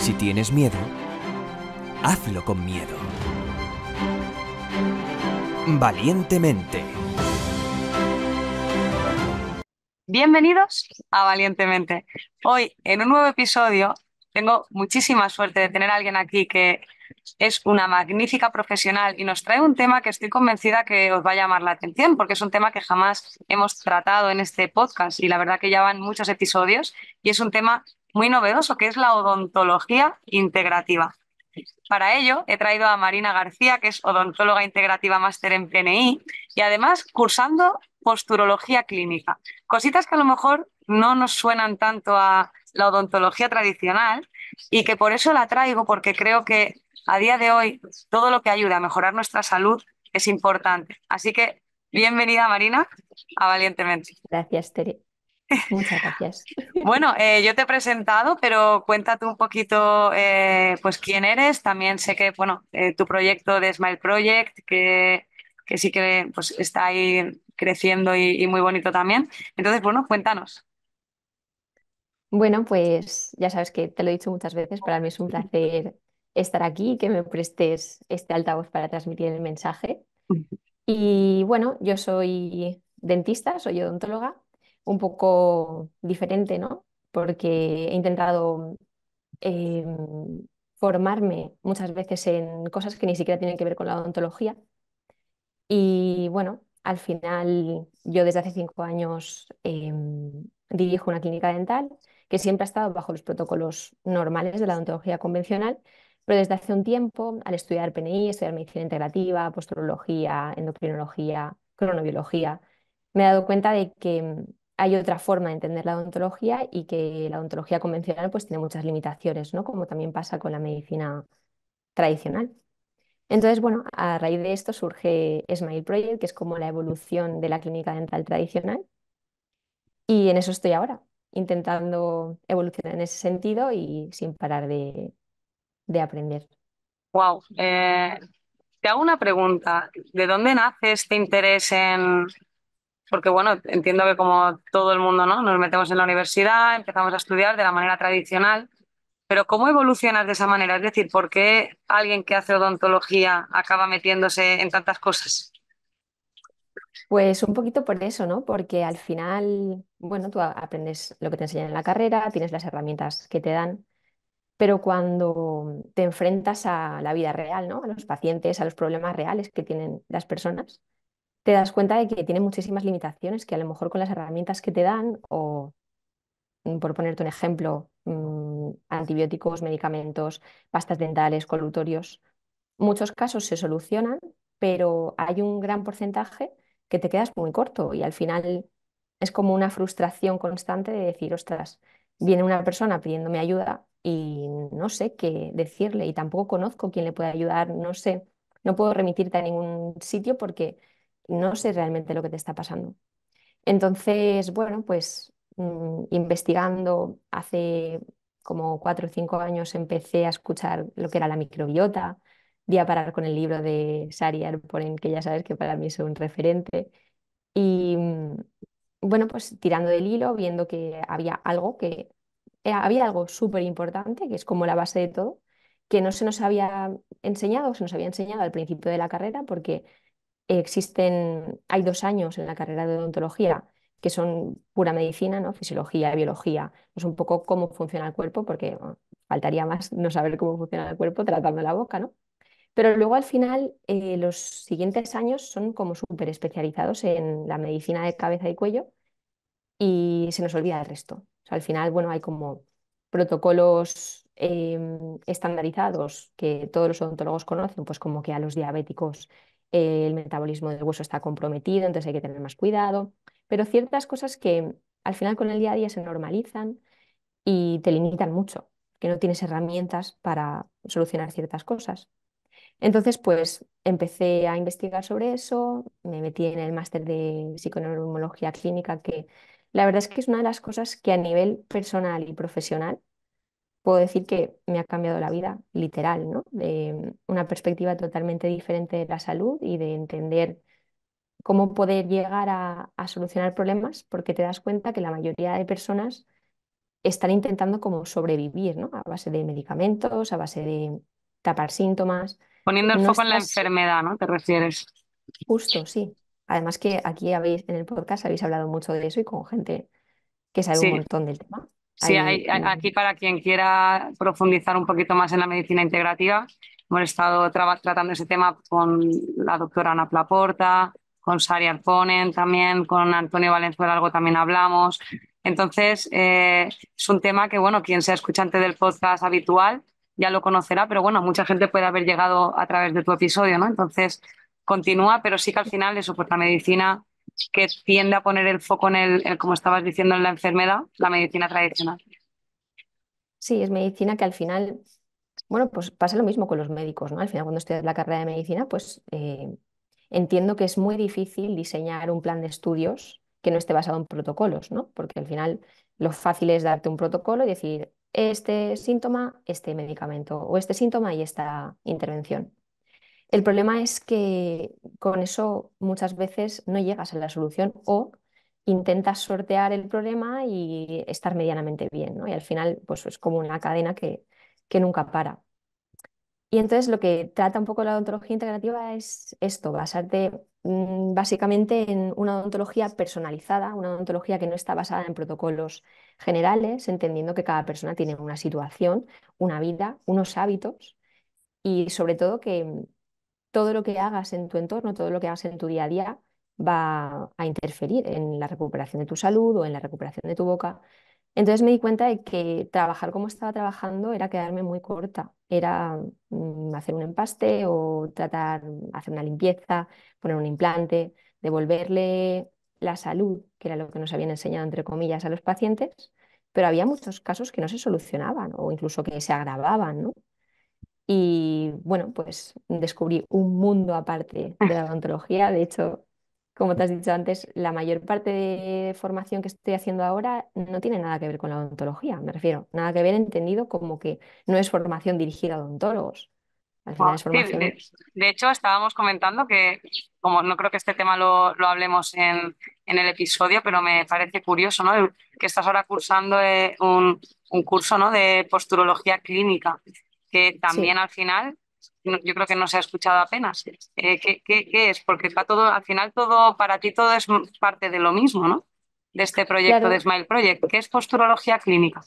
Si tienes miedo, hazlo con miedo. Valientemente. Bienvenidos a Valientemente. Hoy, en un nuevo episodio, tengo muchísima suerte de tener a alguien aquí que es una magnífica profesional y nos trae un tema que estoy convencida que os va a llamar la atención porque es un tema que jamás hemos tratado en este podcast y la verdad que ya van muchos episodios y es un tema muy novedoso, que es la odontología integrativa. Para ello, he traído a Marina García, que es odontóloga integrativa máster en PNI, y además cursando posturología clínica. Cositas que a lo mejor no nos suenan tanto a la odontología tradicional y que por eso la traigo, porque creo que a día de hoy todo lo que ayuda a mejorar nuestra salud es importante. Así que bienvenida, Marina, a Valientemente. Gracias, Tere. Muchas gracias. Bueno, eh, yo te he presentado, pero cuéntate un poquito eh, pues quién eres. También sé que bueno, eh, tu proyecto de Smile Project, que, que sí que pues, está ahí creciendo y, y, muy bonito también. Entonces, bueno, cuéntanos. Bueno, pues ya sabes que te lo he dicho muchas veces, para mí es un placer estar aquí y que me prestes este altavoz para transmitir el mensaje. Y bueno, yo soy dentista, soy odontóloga un poco diferente, ¿no? Porque he intentado eh, formarme muchas veces en cosas que ni siquiera tienen que ver con la odontología. Y bueno, al final yo desde hace cinco años eh, dirijo una clínica dental que siempre ha estado bajo los protocolos normales de la odontología convencional, pero desde hace un tiempo, al estudiar PNI, estudiar medicina integrativa, posturología, endocrinología, cronobiología, me he dado cuenta de que hay otra forma de entender la odontología y que la odontología convencional pues tiene muchas limitaciones, ¿no? Como también pasa con la medicina tradicional. Entonces, bueno, a raíz de esto surge Smile Project, que es como la evolución de la clínica dental tradicional. Y en eso estoy ahora, intentando evolucionar en ese sentido y sin parar de, de aprender. Wow. Eh, te hago una pregunta. ¿De dónde nace este interés en, porque bueno, entiendo que como todo el mundo, ¿no? Nos metemos en la universidad, empezamos a estudiar de la manera tradicional, pero ¿cómo evolucionas de esa manera? Es decir, ¿por qué alguien que hace odontología acaba metiéndose en tantas cosas? Pues un poquito por eso, ¿no? Porque al final, bueno, tú aprendes lo que te enseñan en la carrera, tienes las herramientas que te dan, pero cuando te enfrentas a la vida real, ¿no? A los pacientes, a los problemas reales que tienen las personas, te das cuenta de que tiene muchísimas limitaciones que a lo mejor con las herramientas que te dan o, mm, por ponerte un ejemplo, mm, antibióticos, medicamentos, pastas dentales, colutorios, muchos casos se solucionan, pero hay un gran porcentaje que te quedas muy corto y al final es como una frustración constante de decir, ostras, viene una persona pidiéndome ayuda y no sé qué decirle y tampoco conozco quién le puede ayudar, no sé, no puedo remitirte a ningún sitio porque no sé realmente lo que te está pasando. Entonces, bueno, pues mm, investigando hace como cuatro o cinco años empecé a escuchar lo que era la microbiota, di a parar con el libro de Sari Arponen, que ya sabes que para mí es un referente, y mm, bueno, pues tirando del hilo, viendo que había algo que eh, había algo súper importante, que es como la base de todo, que no se nos había enseñado, se nos había enseñado al principio de la carrera, porque existen, hay dos años en la carrera de odontología que son pura medicina, ¿no? fisiología, biología, Es pues un poco cómo funciona el cuerpo, porque faltaría más no saber cómo funciona el cuerpo tratando la boca, ¿no? Pero luego al final eh, los siguientes años son como súper especializados en la medicina de cabeza y cuello y se nos olvida el resto. al final, bueno, hay como protocolos em, estandarizados que todos los odontólogos conocen, pues como que a los diabéticos el metabolismo del hueso está comprometido, entonces hay que tener más cuidado, pero ciertas cosas que al final con el día a día se normalizan y te limitan mucho, que no tienes herramientas para solucionar ciertas cosas. Entonces, pues empecé a investigar sobre eso, me metí en el máster de psiconeuromología clínica, que la verdad es que es una de las cosas que a nivel personal y profesional puedo decir que me ha cambiado la vida, literal, ¿no? De una perspectiva totalmente diferente de la salud y de entender cómo poder llegar a, solucionar problemas, porque te das cuenta que la mayoría de personas están intentando como sobrevivir, ¿no? A base de medicamentos, a base de tapar síntomas. Poniendo el foco en la enfermedad, ¿no? ¿Te refieres? Justo, sí. Además que aquí habéis, en el podcast habéis hablado mucho de eso y con gente que sabe un montón del tema. Sí, mm. aquí para quien quiera profundizar un poquito más en la medicina integrativa, hemos estado tratando ese tema con la doctora Ana Plaporta, con Sari Arponen también, con Antonio Valenzuela algo también hablamos. Entonces, eh, es un tema que, bueno, quien sea escuchante del podcast habitual ya lo conocerá, pero bueno, mucha gente puede haber llegado a través de tu episodio, ¿no? Entonces, continúa, pero sí que al final eso, pues la medicina que tiende a poner el foco en, el, como estabas diciendo, en la enfermedad, la medicina tradicional. Sí, es medicina que al final, bueno, pues pasa lo mismo con los médicos, ¿no? Al final cuando estudias la carrera de medicina, pues eh, entiendo que es muy difícil diseñar un plan de estudios que no esté basado en protocolos, ¿no? Porque al final lo fácil es darte un protocolo y decir, este síntoma, este medicamento, o este síntoma y esta intervención. El problema es que con eso muchas veces no llegas a la solución o intentas sortear el problema y estar medianamente bien, Y al final, pues es como una cadena que, que nunca para. Y entonces lo que trata un poco la odontología integrativa es esto, basarte mm, básicamente en una odontología personalizada, una odontología que no está basada en protocolos generales, entendiendo que cada persona tiene una situación, una vida, unos hábitos y sobre todo que todo lo que hagas en tu entorno, todo lo que hagas en tu día a día va a interferir en la recuperación de tu salud o en la recuperación de tu boca. Entonces me di cuenta de que trabajar como estaba trabajando era quedarme muy corta, era mm, hacer un empaste o tratar, hacer una limpieza, poner un implante, devolverle la salud, que era lo que nos habían enseñado entre comillas a los pacientes, pero había muchos casos que no se solucionaban o incluso que se agravaban, ¿no? Y bueno, pues descubrí un mundo aparte de la odontología. De hecho, como te has dicho antes, la mayor parte de formación que estoy haciendo ahora no tiene nada que ver con la odontología, me refiero, nada que ver entendido como que no es formación dirigida a odontólogos. Al final de, hecho, estábamos comentando que, como no creo que este tema lo, hablemos en, el episodio, pero me parece curioso, ¿no? Que estás ahora cursando eh, un, curso ¿no? de posturología clínica que también al final yo creo que no se ha escuchado apenas. Eh, ¿qué, es? Porque para todo, al final todo, para ti todo es parte de lo mismo, ¿no? De este proyecto, de Smile Project. ¿Qué es posturología clínica?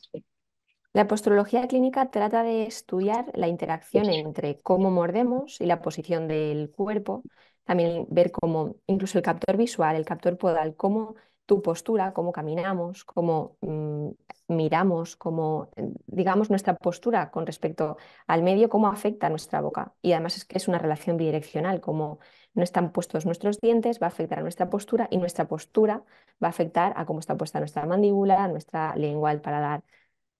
La posturología clínica trata de estudiar la interacción entre cómo mordemos y la posición del cuerpo, también ver cómo, incluso el captor visual, el captor podal, cómo tu postura, cómo caminamos, cómo mm, miramos, cómo, eh, digamos, nuestra postura con respecto al medio, cómo afecta nuestra boca. Y además es que es una relación bidireccional, como no están puestos nuestros dientes, va a afectar a nuestra postura y nuestra postura va a afectar a cómo está puesta nuestra mandíbula, nuestra lengua, el paladar.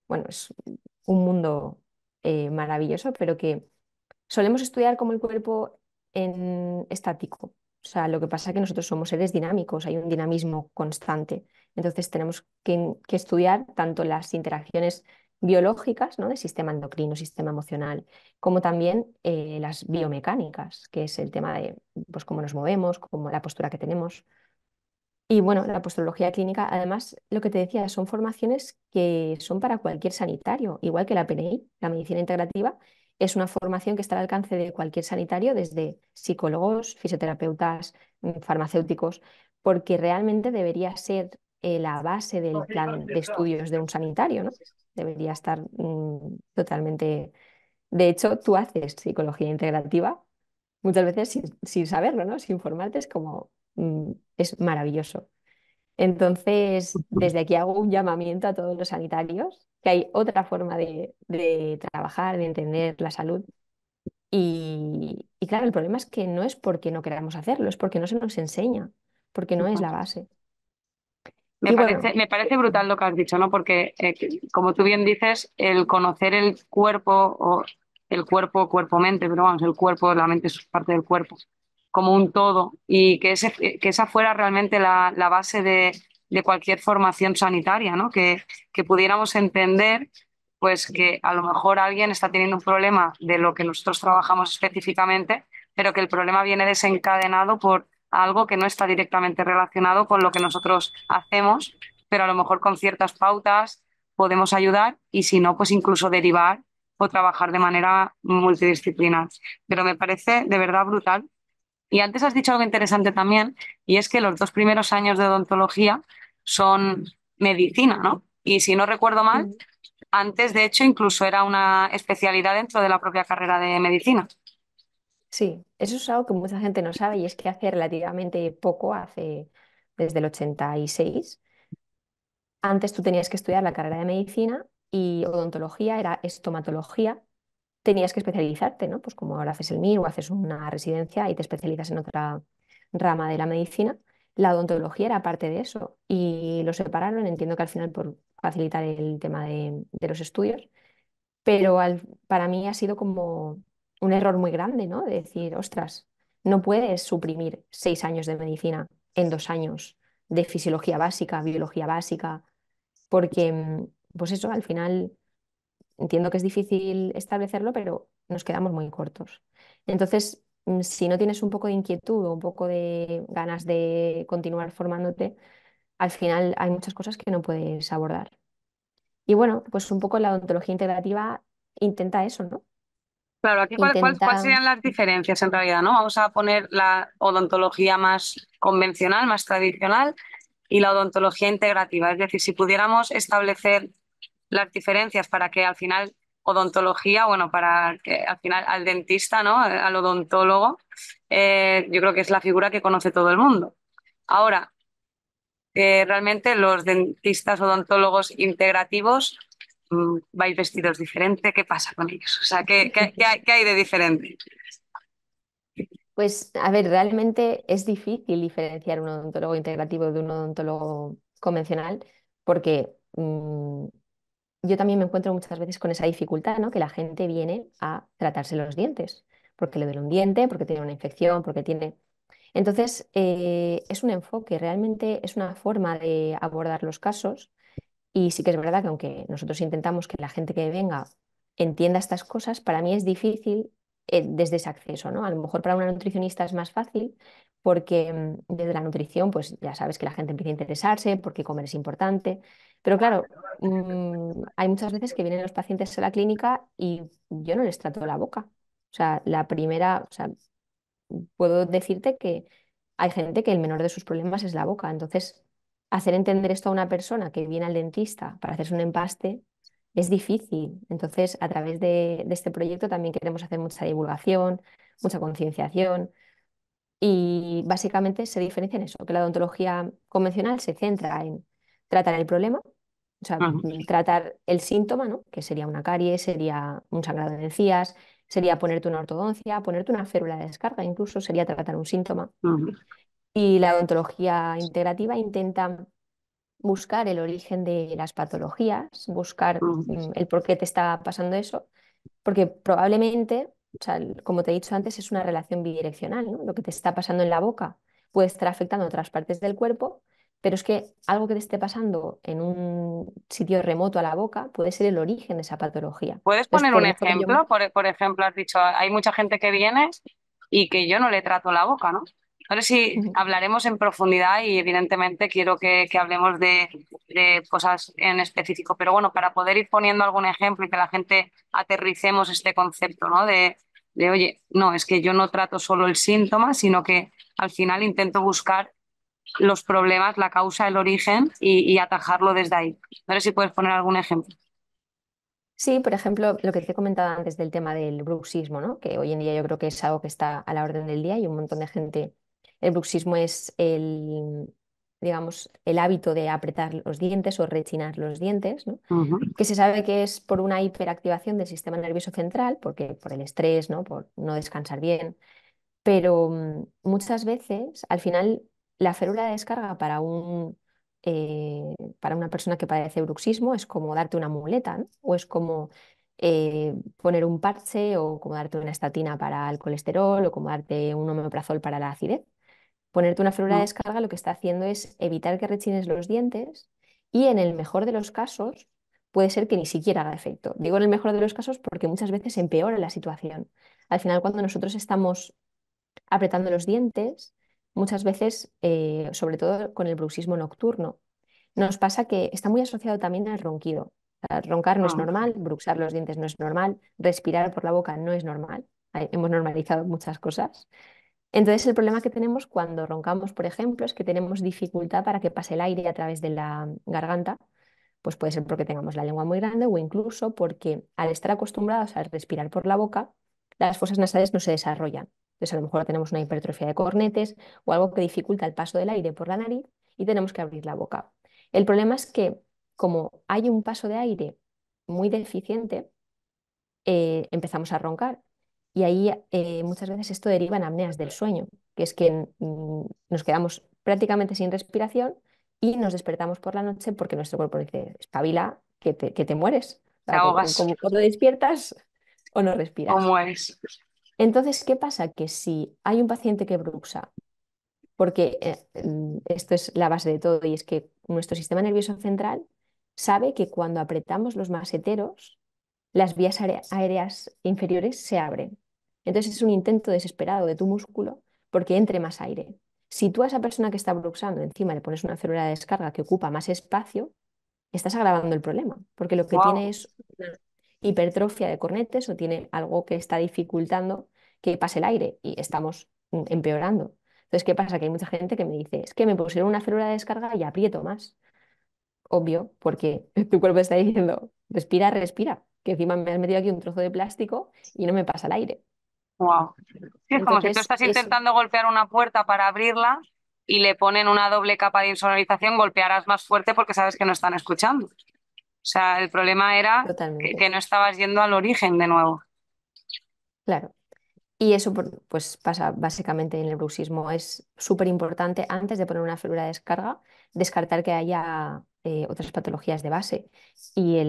Bueno, es un mundo eh, maravilloso, pero que solemos estudiar como el cuerpo en estático, o sea, lo que pasa es que nosotros somos seres dinámicos, hay un dinamismo constante. Entonces tenemos que, estudiar tanto las interacciones biológicas, ¿no? de sistema endocrino, sistema emocional, como también eh, las biomecánicas, que es el tema de pues, cómo nos movemos, cómo, la postura que tenemos. Y bueno, la postrología clínica, además, lo que te decía, son formaciones que son para cualquier sanitario, igual que la PNI, la medicina integrativa, es una formación que está al alcance de cualquier sanitario, desde psicólogos, fisioterapeutas, mm, farmacéuticos, porque realmente debería ser eh, la base del plan de estudios de un sanitario, ¿no? Debería estar mm, totalmente... De hecho, tú haces psicología integrativa muchas veces sin, saberlo, ¿no? Sin formarte, es como mm, es maravilloso. Entonces, desde aquí hago un llamamiento a todos los sanitarios, que hay otra forma de, trabajar, de entender la salud. Y, claro, el problema es que no es porque no queramos hacerlo, es porque no se nos enseña, porque no es la base. Me, parece, brutal lo que has dicho, ¿no? Porque, eh, como tú bien dices, el conocer el cuerpo, o el cuerpo, cuerpo-mente, pero vamos, el cuerpo, la mente es parte del cuerpo como un todo y que, ese, que esa fuera realmente la, base de, cualquier formación sanitaria, ¿no? que, que pudiéramos entender pues que a lo mejor alguien está teniendo un problema de lo que nosotros trabajamos específicamente, pero que el problema viene desencadenado por algo que no está directamente relacionado con lo que nosotros hacemos, pero a lo mejor con ciertas pautas podemos ayudar y si no, pues incluso derivar o trabajar de manera multidisciplinar. Pero me parece de verdad brutal y antes has dicho algo interesante también, y es que los dos primeros años de odontología son medicina, ¿no? Y si no recuerdo mal, antes de hecho incluso era una especialidad dentro de la propia carrera de medicina. Sí, eso es algo que mucha gente no sabe y es que hace relativamente poco, hace desde el 86, antes tú tenías que estudiar la carrera de medicina y odontología era estomatología tenías que especializarte, ¿no? Pues como ahora haces el MIR o haces una residencia y te especializas en otra rama de la medicina. La odontología era parte de eso y lo separaron, entiendo que al final por facilitar el tema de, los estudios, pero para mí ha sido como un error muy grande, ¿no? decir, ostras, no puedes suprimir seis años de medicina en dos años de fisiología básica, biología básica, porque, mm, pues eso, al final entiendo que es difícil establecerlo, pero nos quedamos muy cortos. Entonces, mm, si no tienes un poco de inquietud o un poco de ganas de continuar formándote, al final hay muchas cosas que no puedes abordar. Y bueno, pues un poco la odontología integrativa intenta eso, ¿no? Claro, aquí cuáles serían las diferencias en realidad, ¿no? Vamos a poner la odontología más convencional, más tradicional, y la odontología integrativa. Es decir, si pudiéramos establecer las diferencias para que al final odontología, bueno, para que al final al dentista, ¿no? Al odontólogo, eh, yo creo que es la figura que conoce todo el mundo. Ahora, realmente los dentistas odontólogos integrativos mm, vais vestidos diferente, ¿qué pasa con ellos? O sea, ¿qué, qué, hay, de diferente? Pues, a ver, realmente es difícil diferenciar un odontólogo integrativo de un odontólogo convencional porque mm, yo también me encuentro muchas veces con esa dificultad, ¿no? Que la gente viene a tratarse los dientes, porque le duele un diente, porque tiene una infección, porque tiene... Entonces, eh, es un enfoque, realmente es una forma de abordar los casos. Y sí que es verdad que aunque nosotros intentamos que la gente que venga entienda estas cosas, para mí es difícil eh, desde ese acceso, ¿no? A lo mejor para una nutricionista es más fácil porque mm, desde la nutrición, pues ya sabes que la gente empieza a interesarse porque comer es importante, pero claro, mm, hay muchas veces que vienen los pacientes a la clínica y yo no les trato la boca. O sea, la primera, o sea, puedo decirte que hay gente que el menor de sus problemas es la boca. Entonces, hacer entender esto a una persona que viene al dentista para hacerse un empaste es difícil. Entonces, a través de este proyecto también queremos hacer mucha divulgación, mucha concienciación. Y básicamente se diferencia en eso, que la odontología convencional se centra en tratar el problema o sea, mm, tratar el síntoma, ¿no? Que sería una carie, sería un sangrado de encías, sería ponerte una ortodoncia, ponerte una férula de descarga, incluso sería tratar un síntoma. Y la odontología integrativa intenta buscar el origen de las patologías, buscar mm, el por qué te está pasando eso, porque probablemente, como te he dicho antes, es una relación bidireccional, Lo que te está pasando en la boca puede estar afectando otras partes del cuerpo, pero es que algo que te esté pasando en un sitio remoto a la boca puede ser el origen de esa patología. ¿Puedes poner un ejemplo? Por, ejemplo, has dicho, hay mucha gente que viene y que yo no le trato la boca, ¿no? Ahora sí, hablaremos en profundidad y evidentemente quiero que, hablemos de, cosas en específico, pero bueno, para poder ir poniendo algún ejemplo y que la gente aterricemos este concepto, ¿no? De, de oye, no, es que yo no trato solo el síntoma, sino que al final intento buscar los problemas, la causa, el origen y, atajarlo desde ahí. a si puedes poner algún ejemplo. Sí, por ejemplo, lo que te he comentado antes del tema del bruxismo, ¿no? que hoy en día yo creo que es algo que está a la orden del día y un montón de gente. El bruxismo es el, digamos, el hábito de apretar los dientes o rechinar los dientes, que se sabe que es por una hiperactivación del sistema nervioso central, porque por el estrés, ¿no? por no descansar bien. Pero mm, muchas veces, al final, la férula de descarga para, un, eh, para una persona que padece bruxismo es como darte una muleta o es como eh, poner un parche o como darte una estatina para el colesterol o como darte un omeprazol para la acidez. Ponerte una férula de mm. descarga lo que está haciendo es evitar que rechines los dientes y en el mejor de los casos puede ser que ni siquiera haga efecto. Digo en el mejor de los casos porque muchas veces empeora la situación. Al final cuando nosotros estamos apretando los dientes, muchas veces, eh, sobre todo con el bruxismo nocturno, nos pasa que está muy asociado también al ronquido. roncar no es ah. normal, bruxar los dientes no es normal, respirar por la boca no es normal. Hemos normalizado muchas cosas. Entonces, el problema que tenemos cuando roncamos, por ejemplo, es que tenemos dificultad para que pase el aire a través de la garganta. Pues puede ser porque tengamos la lengua muy grande o incluso porque al estar acostumbrados a respirar por la boca, las fosas nasales no se desarrollan. Entonces, a lo mejor tenemos una hipertrofia de cornetes o algo que dificulta el paso del aire por la nariz y tenemos que abrir la boca. El problema es que, como hay un paso de aire muy deficiente, eh, empezamos a roncar. Y ahí eh, muchas veces esto deriva en apneas del sueño, que es que mm, nos quedamos prácticamente sin respiración y nos despertamos por la noche porque nuestro cuerpo dice, espabila, que te, que te mueres. ahogas. Como, despiertas o no respiras. O mueres. Entonces, ¿qué pasa? Que si hay un paciente que bruxa, porque eh, mm, esto es la base de todo, y es que nuestro sistema nervioso central sabe que cuando apretamos los maseteros, las vías aéreas inferiores se abren. Entonces es un intento desesperado de tu músculo porque entre más aire. Si tú a esa persona que está bruxando encima le pones una célula de descarga que ocupa más espacio, estás agravando el problema, porque lo que tiene es hipertrofia de cornetes o tiene algo que está dificultando que pase el aire y estamos mm, empeorando. Entonces, ¿qué pasa? Que hay mucha gente que me dice, es que me pusieron una férula de descarga y aprieto más. Obvio, porque tu cuerpo está diciendo, respira, respira, que encima me has metido aquí un trozo de plástico y no me pasa el aire. Wow. es como si tú estás intentando golpear una puerta para abrirla y le ponen una doble capa de insonorización, golpearás más fuerte porque sabes que no están escuchando. O sea, el problema era que, no estabas yendo al origen de nuevo. Claro. Y eso pues, pasa básicamente en el bruxismo. Es súper importante antes de poner una férula de descarga, descartar que haya eh, otras patologías de base. Y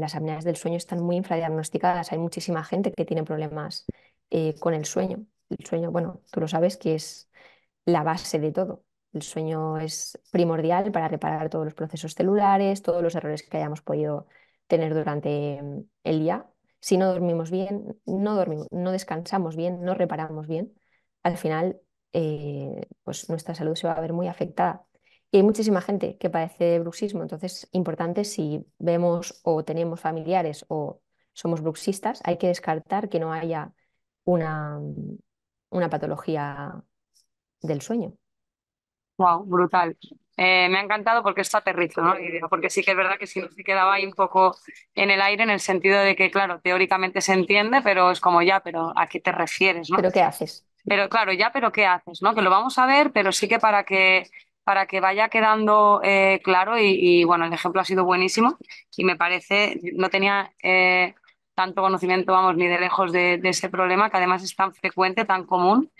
las apneas del sueño están muy infradiagnosticadas. Hay muchísima gente que tiene problemas eh, con el sueño. El sueño, bueno, tú lo sabes que es la base de todo. El sueño es primordial para reparar todos los procesos celulares, todos los errores que hayamos podido tener durante mm, el día. Si no dormimos bien, no, dormimos, no descansamos bien, no reparamos bien, al final eh, pues nuestra salud se va a ver muy afectada. Y hay muchísima gente que padece bruxismo, entonces importante si vemos o tenemos familiares o somos bruxistas, hay que descartar que no haya una, mm, una patología del sueño. Wow, brutal. Eh, me ha encantado porque esto aterrizo, ¿no? Porque sí que es verdad que si no quedaba ahí un poco en el aire, en el sentido de que, claro, teóricamente se entiende, pero es como ya, pero ¿a qué te refieres, no? ¿Pero qué haces? Pero claro, ya, pero ¿qué haces, no? Que lo vamos a ver, pero sí que para que para que vaya quedando eh, claro y, bueno, el ejemplo ha sido buenísimo y me parece, no tenía eh, tanto conocimiento, vamos, ni de lejos de, de, ese problema que además es tan frecuente, tan común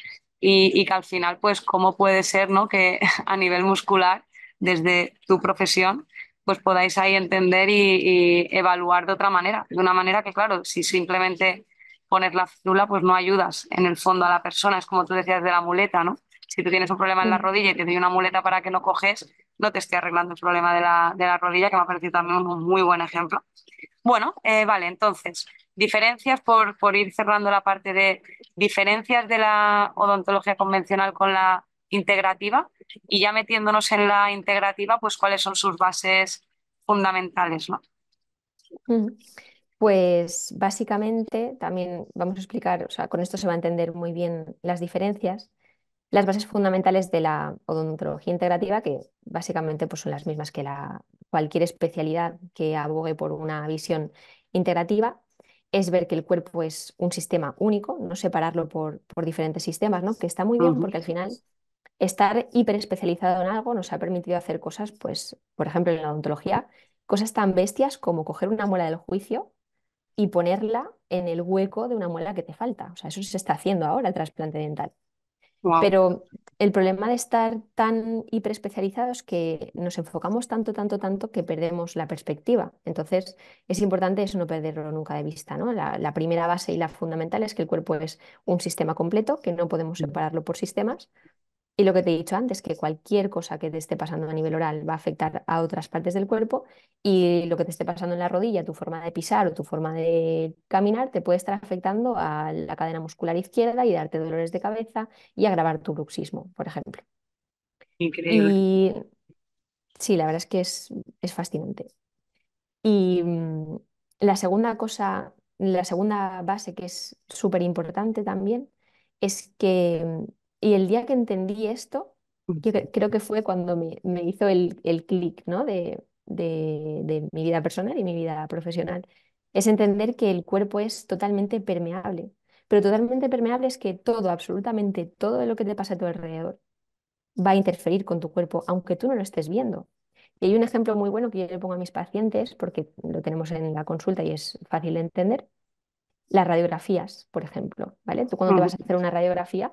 y, que al final, pues, cómo puede ser, ¿no? Que a nivel muscular, desde tu profesión, pues podáis ahí entender y, evaluar de otra manera, de una manera que, claro, si simplemente pones la célula, pues no ayudas en el fondo a la persona, es como tú decías de la muleta, ¿no? Si tú tienes un problema en la rodilla y te doy una muleta para que no coges, no te esté arreglando el problema de la, de la rodilla, que me ha parecido también un muy buen ejemplo. Bueno, eh, vale, entonces, diferencias por, ir cerrando la parte de diferencias de la odontología convencional con la integrativa y ya metiéndonos en la integrativa, pues cuáles son sus bases fundamentales, ¿no? Mm. Pues básicamente también vamos a explicar, o sea, con esto se va a entender muy bien las diferencias las bases fundamentales de la odontología integrativa, que básicamente pues, son las mismas que la, cualquier especialidad que abogue por una visión integrativa, es ver que el cuerpo es un sistema único, no separarlo por, por diferentes sistemas, ¿no? que está muy bien porque al final estar hiperespecializado en algo nos ha permitido hacer cosas, pues, por ejemplo, en la odontología, cosas tan bestias como coger una muela del juicio y ponerla en el hueco de una muela que te falta. O sea, eso se está haciendo ahora el trasplante dental. Pero el problema de estar tan hiperespecializados es que nos enfocamos tanto, tanto, tanto que perdemos la perspectiva. Entonces, es importante eso no perderlo nunca de vista. ¿no? la, primera base y la fundamental es que el cuerpo es un sistema completo, que no podemos mm. separarlo por sistemas, y lo que te he dicho antes, que cualquier cosa que te esté pasando a nivel oral va a afectar a otras partes del cuerpo y lo que te esté pasando en la rodilla, tu forma de pisar o tu forma de caminar, te puede estar afectando a la cadena muscular izquierda y darte dolores de cabeza y agravar tu bruxismo, por ejemplo. Increíble. Y sí, la verdad es que es, fascinante. Y mm, la segunda cosa, la segunda base que es súper importante también es que mm, y el día que entendí esto, creo que fue cuando me, hizo el, clic ¿no? de, mi vida personal y mi vida profesional. Es entender que el cuerpo es totalmente permeable. Pero totalmente permeable es que todo, absolutamente todo lo que te pasa a tu alrededor va a interferir con tu cuerpo, aunque tú no lo estés viendo. Y hay un ejemplo muy bueno que yo le pongo a mis pacientes, porque lo tenemos en la consulta y es fácil de entender. Las radiografías, por ejemplo, ¿vale? Tú cuando te ah. vas a hacer una radiografía,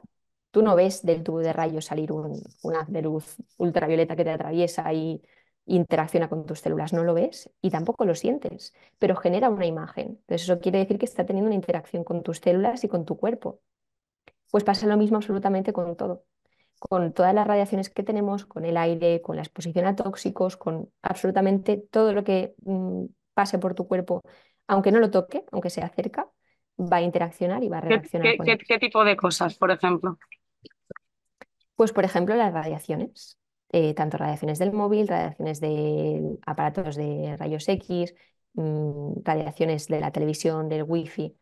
tú no ves del tubo de rayos salir un, haz de luz ultravioleta que te atraviesa y interacciona con tus células, no lo ves y tampoco lo sientes, pero genera una imagen. Entonces eso quiere decir que está teniendo una interacción con tus células y con tu cuerpo. Pues pasa lo mismo absolutamente con todo, con todas las radiaciones que tenemos, con el aire, con la exposición a tóxicos, con absolutamente todo lo que mm, pase por tu cuerpo, aunque no lo toque, aunque se cerca, va a interaccionar y va a reaccionar. qué tipo de cosas, por ejemplo? Pues, por ejemplo, las radiaciones, eh, tanto radiaciones del móvil, radiaciones de aparatos de rayos X, mm, radiaciones de la televisión, del wifi,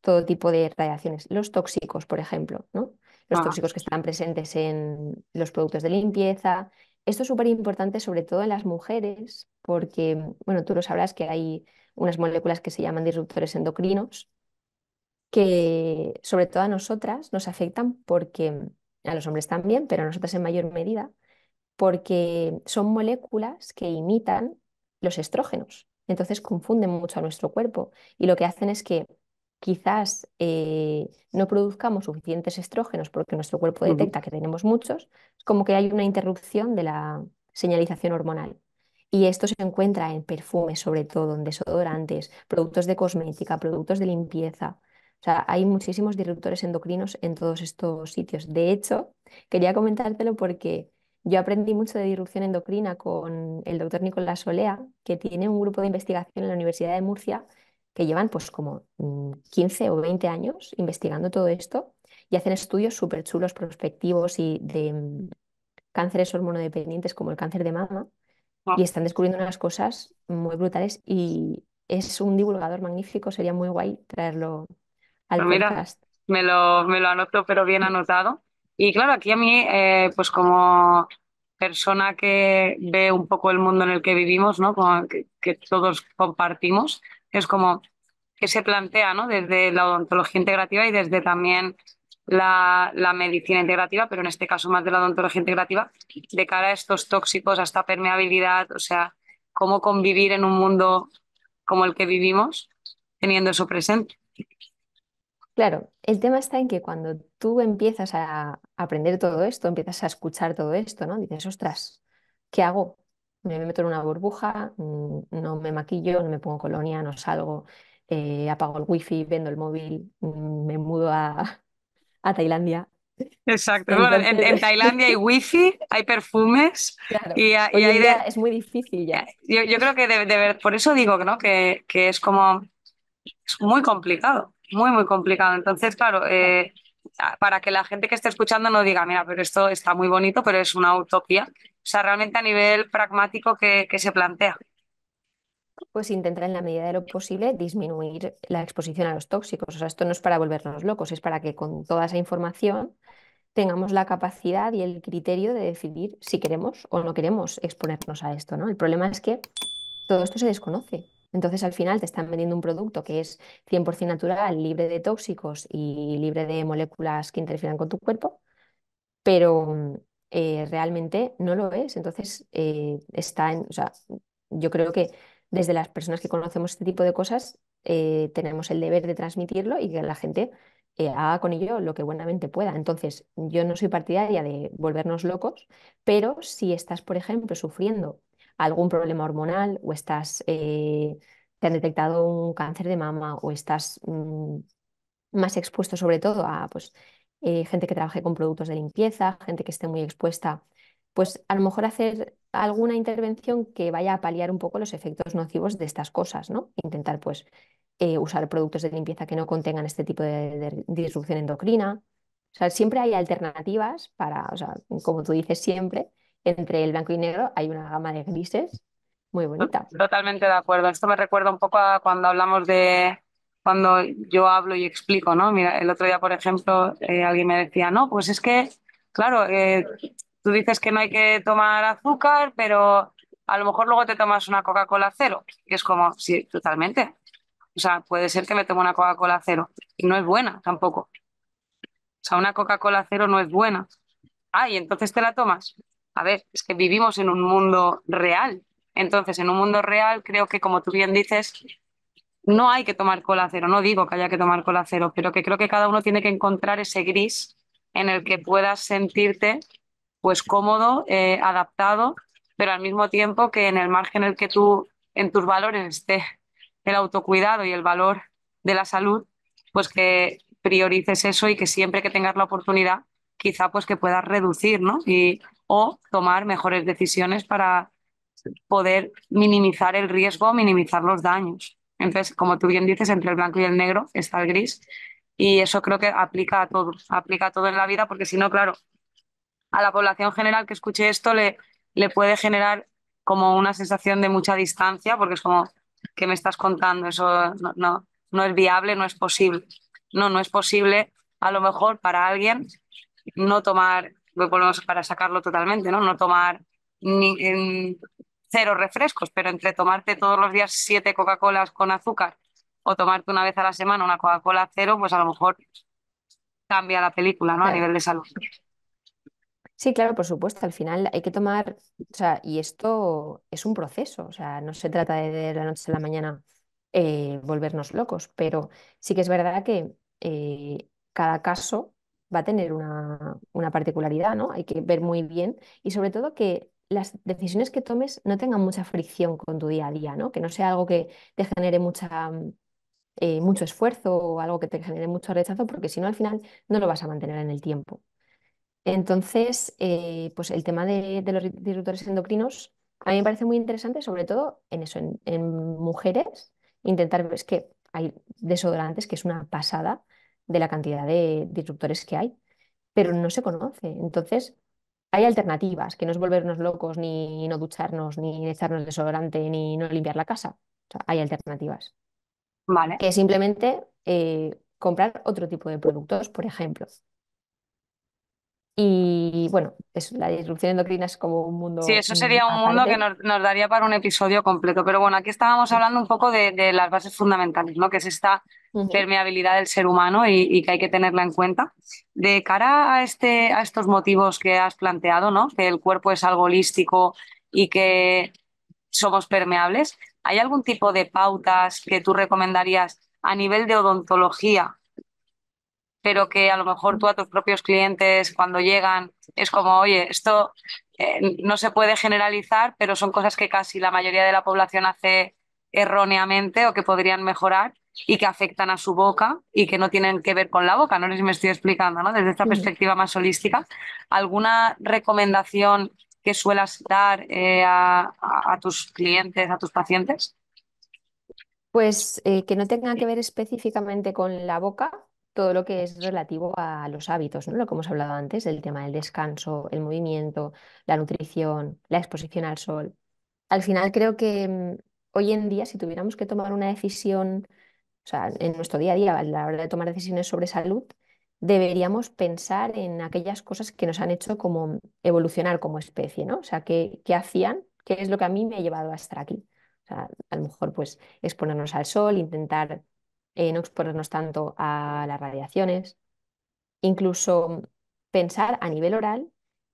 todo tipo de radiaciones. Los tóxicos, por ejemplo, ¿no? Los ah. tóxicos que están presentes en los productos de limpieza. Esto es súper importante, sobre todo en las mujeres, porque, bueno, tú lo sabrás que hay unas moléculas que se llaman disruptores endocrinos, que sobre todo a nosotras nos afectan porque a los hombres también, pero a nosotros en mayor medida, porque son moléculas que imitan los estrógenos. Entonces confunden mucho a nuestro cuerpo y lo que hacen es que quizás eh, no produzcamos suficientes estrógenos porque nuestro cuerpo detecta que tenemos muchos, como que hay una interrupción de la señalización hormonal. Y esto se encuentra en perfumes, sobre todo, en desodorantes, productos de cosmética, productos de limpieza. O sea, hay muchísimos disruptores endocrinos en todos estos sitios. De hecho, quería comentártelo porque yo aprendí mucho de disrupción endocrina con el doctor Nicolás Solea, que tiene un grupo de investigación en la Universidad de Murcia que llevan pues como 15 mm, o 20 años investigando todo esto y hacen estudios súper chulos, prospectivos y de mm, cánceres hormonodependientes como el cáncer de mama y están descubriendo unas cosas muy brutales y es un divulgador magnífico, sería muy guay traerlo Ah, mira, Me lo, me lo anoto, pero bien anotado. Y claro, aquí a mí, eh, pues como persona que ve un poco el mundo en el que vivimos, ¿no? que, todos compartimos, es como que se plantea ¿no? desde la odontología integrativa y desde también la, la, medicina integrativa, pero en este caso más de la odontología integrativa, de cara a estos tóxicos, a esta permeabilidad, o sea, cómo convivir en un mundo como el que vivimos teniendo eso presente. Claro, el tema está en que cuando tú empiezas a aprender todo esto, empiezas a escuchar todo esto, ¿no? Dices, ostras, ¿qué hago? Me meto en una burbuja, mm, no me maquillo, no me pongo colonia, no salgo, eh, apago el wifi, vendo el móvil, mm, me mudo a, Tailandia. Exacto, bueno, en, Tailandia hay wifi, hay perfumes y, es muy difícil ya. Eh, yo, creo que de, de por eso digo que, que es como, es muy complicado muy, muy complicado. Entonces, claro, eh, para que la gente que esté escuchando no diga, mira, pero esto está muy bonito, pero es una utopía. O sea, realmente a nivel pragmático que, que se plantea. Pues intentar en la medida de lo posible disminuir la exposición a los tóxicos. O sea, esto no es para volvernos locos, es para que con toda esa información tengamos la capacidad y el criterio de decidir si queremos o no queremos exponernos a esto, ¿no? El problema es que todo esto se desconoce. Entonces, al final te están vendiendo un producto que es 100% natural, libre de tóxicos y libre de moléculas que interfieran con tu cuerpo, pero eh, realmente no lo es. Entonces, eh, está en, o sea, yo creo que desde las personas que conocemos este tipo de cosas, eh, tenemos el deber de transmitirlo y que la gente haga con ello lo que buenamente pueda. Entonces, yo no soy partidaria de volvernos locos, pero si estás, por ejemplo, sufriendo algún problema hormonal o estás, eh, te han detectado un cáncer de mama o estás mm, más expuesto sobre todo a pues, eh, gente que trabaje con productos de limpieza, gente que esté muy expuesta, pues a lo mejor hacer alguna intervención que vaya a paliar un poco los efectos nocivos de estas cosas, ¿no? Intentar pues eh, usar productos de limpieza que no contengan este tipo de, de disrupción endocrina. sea, siempre hay alternativas para, como tú dices siempre, entre el blanco y negro hay una gama de grises muy ah, bonita. Totalmente de acuerdo. Esto me recuerda un poco a cuando hablamos de cuando yo hablo y explico, ¿no? Mira, el otro día, por ejemplo, eh, alguien me decía, no, pues es que, claro, eh, tú dices que no hay que tomar azúcar, pero a lo mejor luego te tomas una Coca-Cola cero, y es como, sí, totalmente. O sea, puede ser que me tome una Coca-Cola cero y no es buena tampoco. O sea, una Coca-Cola cero no es buena. Ah, y entonces te la tomas a ver, es que vivimos en un mundo real. Entonces, en un mundo real, creo que como tú bien dices, no hay que tomar cola cero, no digo que haya que tomar cola cero, pero que creo que cada uno tiene que encontrar ese gris en el que puedas sentirte pues cómodo, eh, adaptado, pero al mismo tiempo que en el margen en el que tú, en tus valores esté el autocuidado y el valor de la salud, pues que priorices eso y que siempre que tengas la oportunidad, quizá pues que puedas reducir, ¿no? Y o tomar mejores decisiones para poder minimizar el riesgo, minimizar los daños. Entonces, como tú bien dices, entre el blanco y el negro está el gris y eso creo que aplica a todo, aplica a todo en la vida porque si no, claro, a la población general que escuche esto le, le puede generar como una sensación de mucha distancia porque es como, ¿qué me estás contando? Eso no, no, no es viable, no es posible. No, no es posible a lo mejor para alguien no tomar volvemos para sacarlo totalmente, ¿no? No tomar ni, cero refrescos, pero entre tomarte todos los días siete Coca-Colas con azúcar o tomarte una vez a la semana una Coca-Cola cero, pues a lo mejor cambia la película, ¿no? A nivel de salud. Sí, claro, por supuesto. Al final hay que tomar, o sea, y esto es un proceso, o sea, no se trata de de la noche a la mañana eh, volvernos locos, pero sí que es verdad que eh, cada caso va a tener una, particularidad, ¿no? Hay que ver muy bien y sobre todo que las decisiones que tomes no tengan mucha fricción con tu día a día, ¿no? Que no sea algo que te genere mucha, mm, eh, mucho esfuerzo o algo que te genere mucho rechazo, porque si no, al final no lo vas a mantener en el tiempo. Entonces, eh, pues el tema de, los disruptores endocrinos a mí me parece muy interesante, sobre todo en eso, en, en mujeres, intentar, es que hay desodorantes que es una pasada, de la cantidad de disruptores que hay, pero no se conoce. Entonces, hay alternativas, que no es volvernos locos, ni no ducharnos, ni echarnos desodorante, ni no limpiar la casa. hay alternativas. Vale. Que simplemente eh, comprar otro tipo de productos, por ejemplo. Y bueno, es, la disrupción endocrina es como un mundo. Sí, eso sería un mundo que nos, daría para un episodio completo. Pero bueno, aquí estábamos hablando un poco de, las bases fundamentales, ¿no? Que es esta permeabilidad del ser humano y, que hay que tenerla en cuenta. De cara a, este, a estos motivos que has planteado, ¿no? Que el cuerpo es algo holístico y que somos permeables, ¿hay algún tipo de pautas que tú recomendarías a nivel de odontología pero que a lo mejor tú a tus propios clientes cuando llegan es como, oye, esto eh, no se puede generalizar, pero son cosas que casi la mayoría de la población hace erróneamente o que podrían mejorar y que afectan a su boca y que no tienen que ver con la boca. No les me estoy explicando, ¿no? Desde esta perspectiva más holística, ¿alguna recomendación que suelas dar eh, a, tus clientes, a tus pacientes? Pues eh, que no tenga que ver específicamente con la boca, todo lo que es relativo a los hábitos, ¿no? lo que hemos hablado antes, el tema del descanso, el movimiento, la nutrición, la exposición al sol. Al final creo que mm, hoy en día, si tuviéramos que tomar una decisión, o sea, en nuestro día a día, a la hora de tomar decisiones sobre salud, deberíamos pensar en aquellas cosas que nos han hecho como evolucionar como especie, ¿no? O sea, ¿qué, qué hacían? ¿Qué es lo que a mí me ha llevado a estar aquí? O sea, a lo mejor pues exponernos al sol, intentar no exponernos tanto a las radiaciones, incluso pensar a nivel oral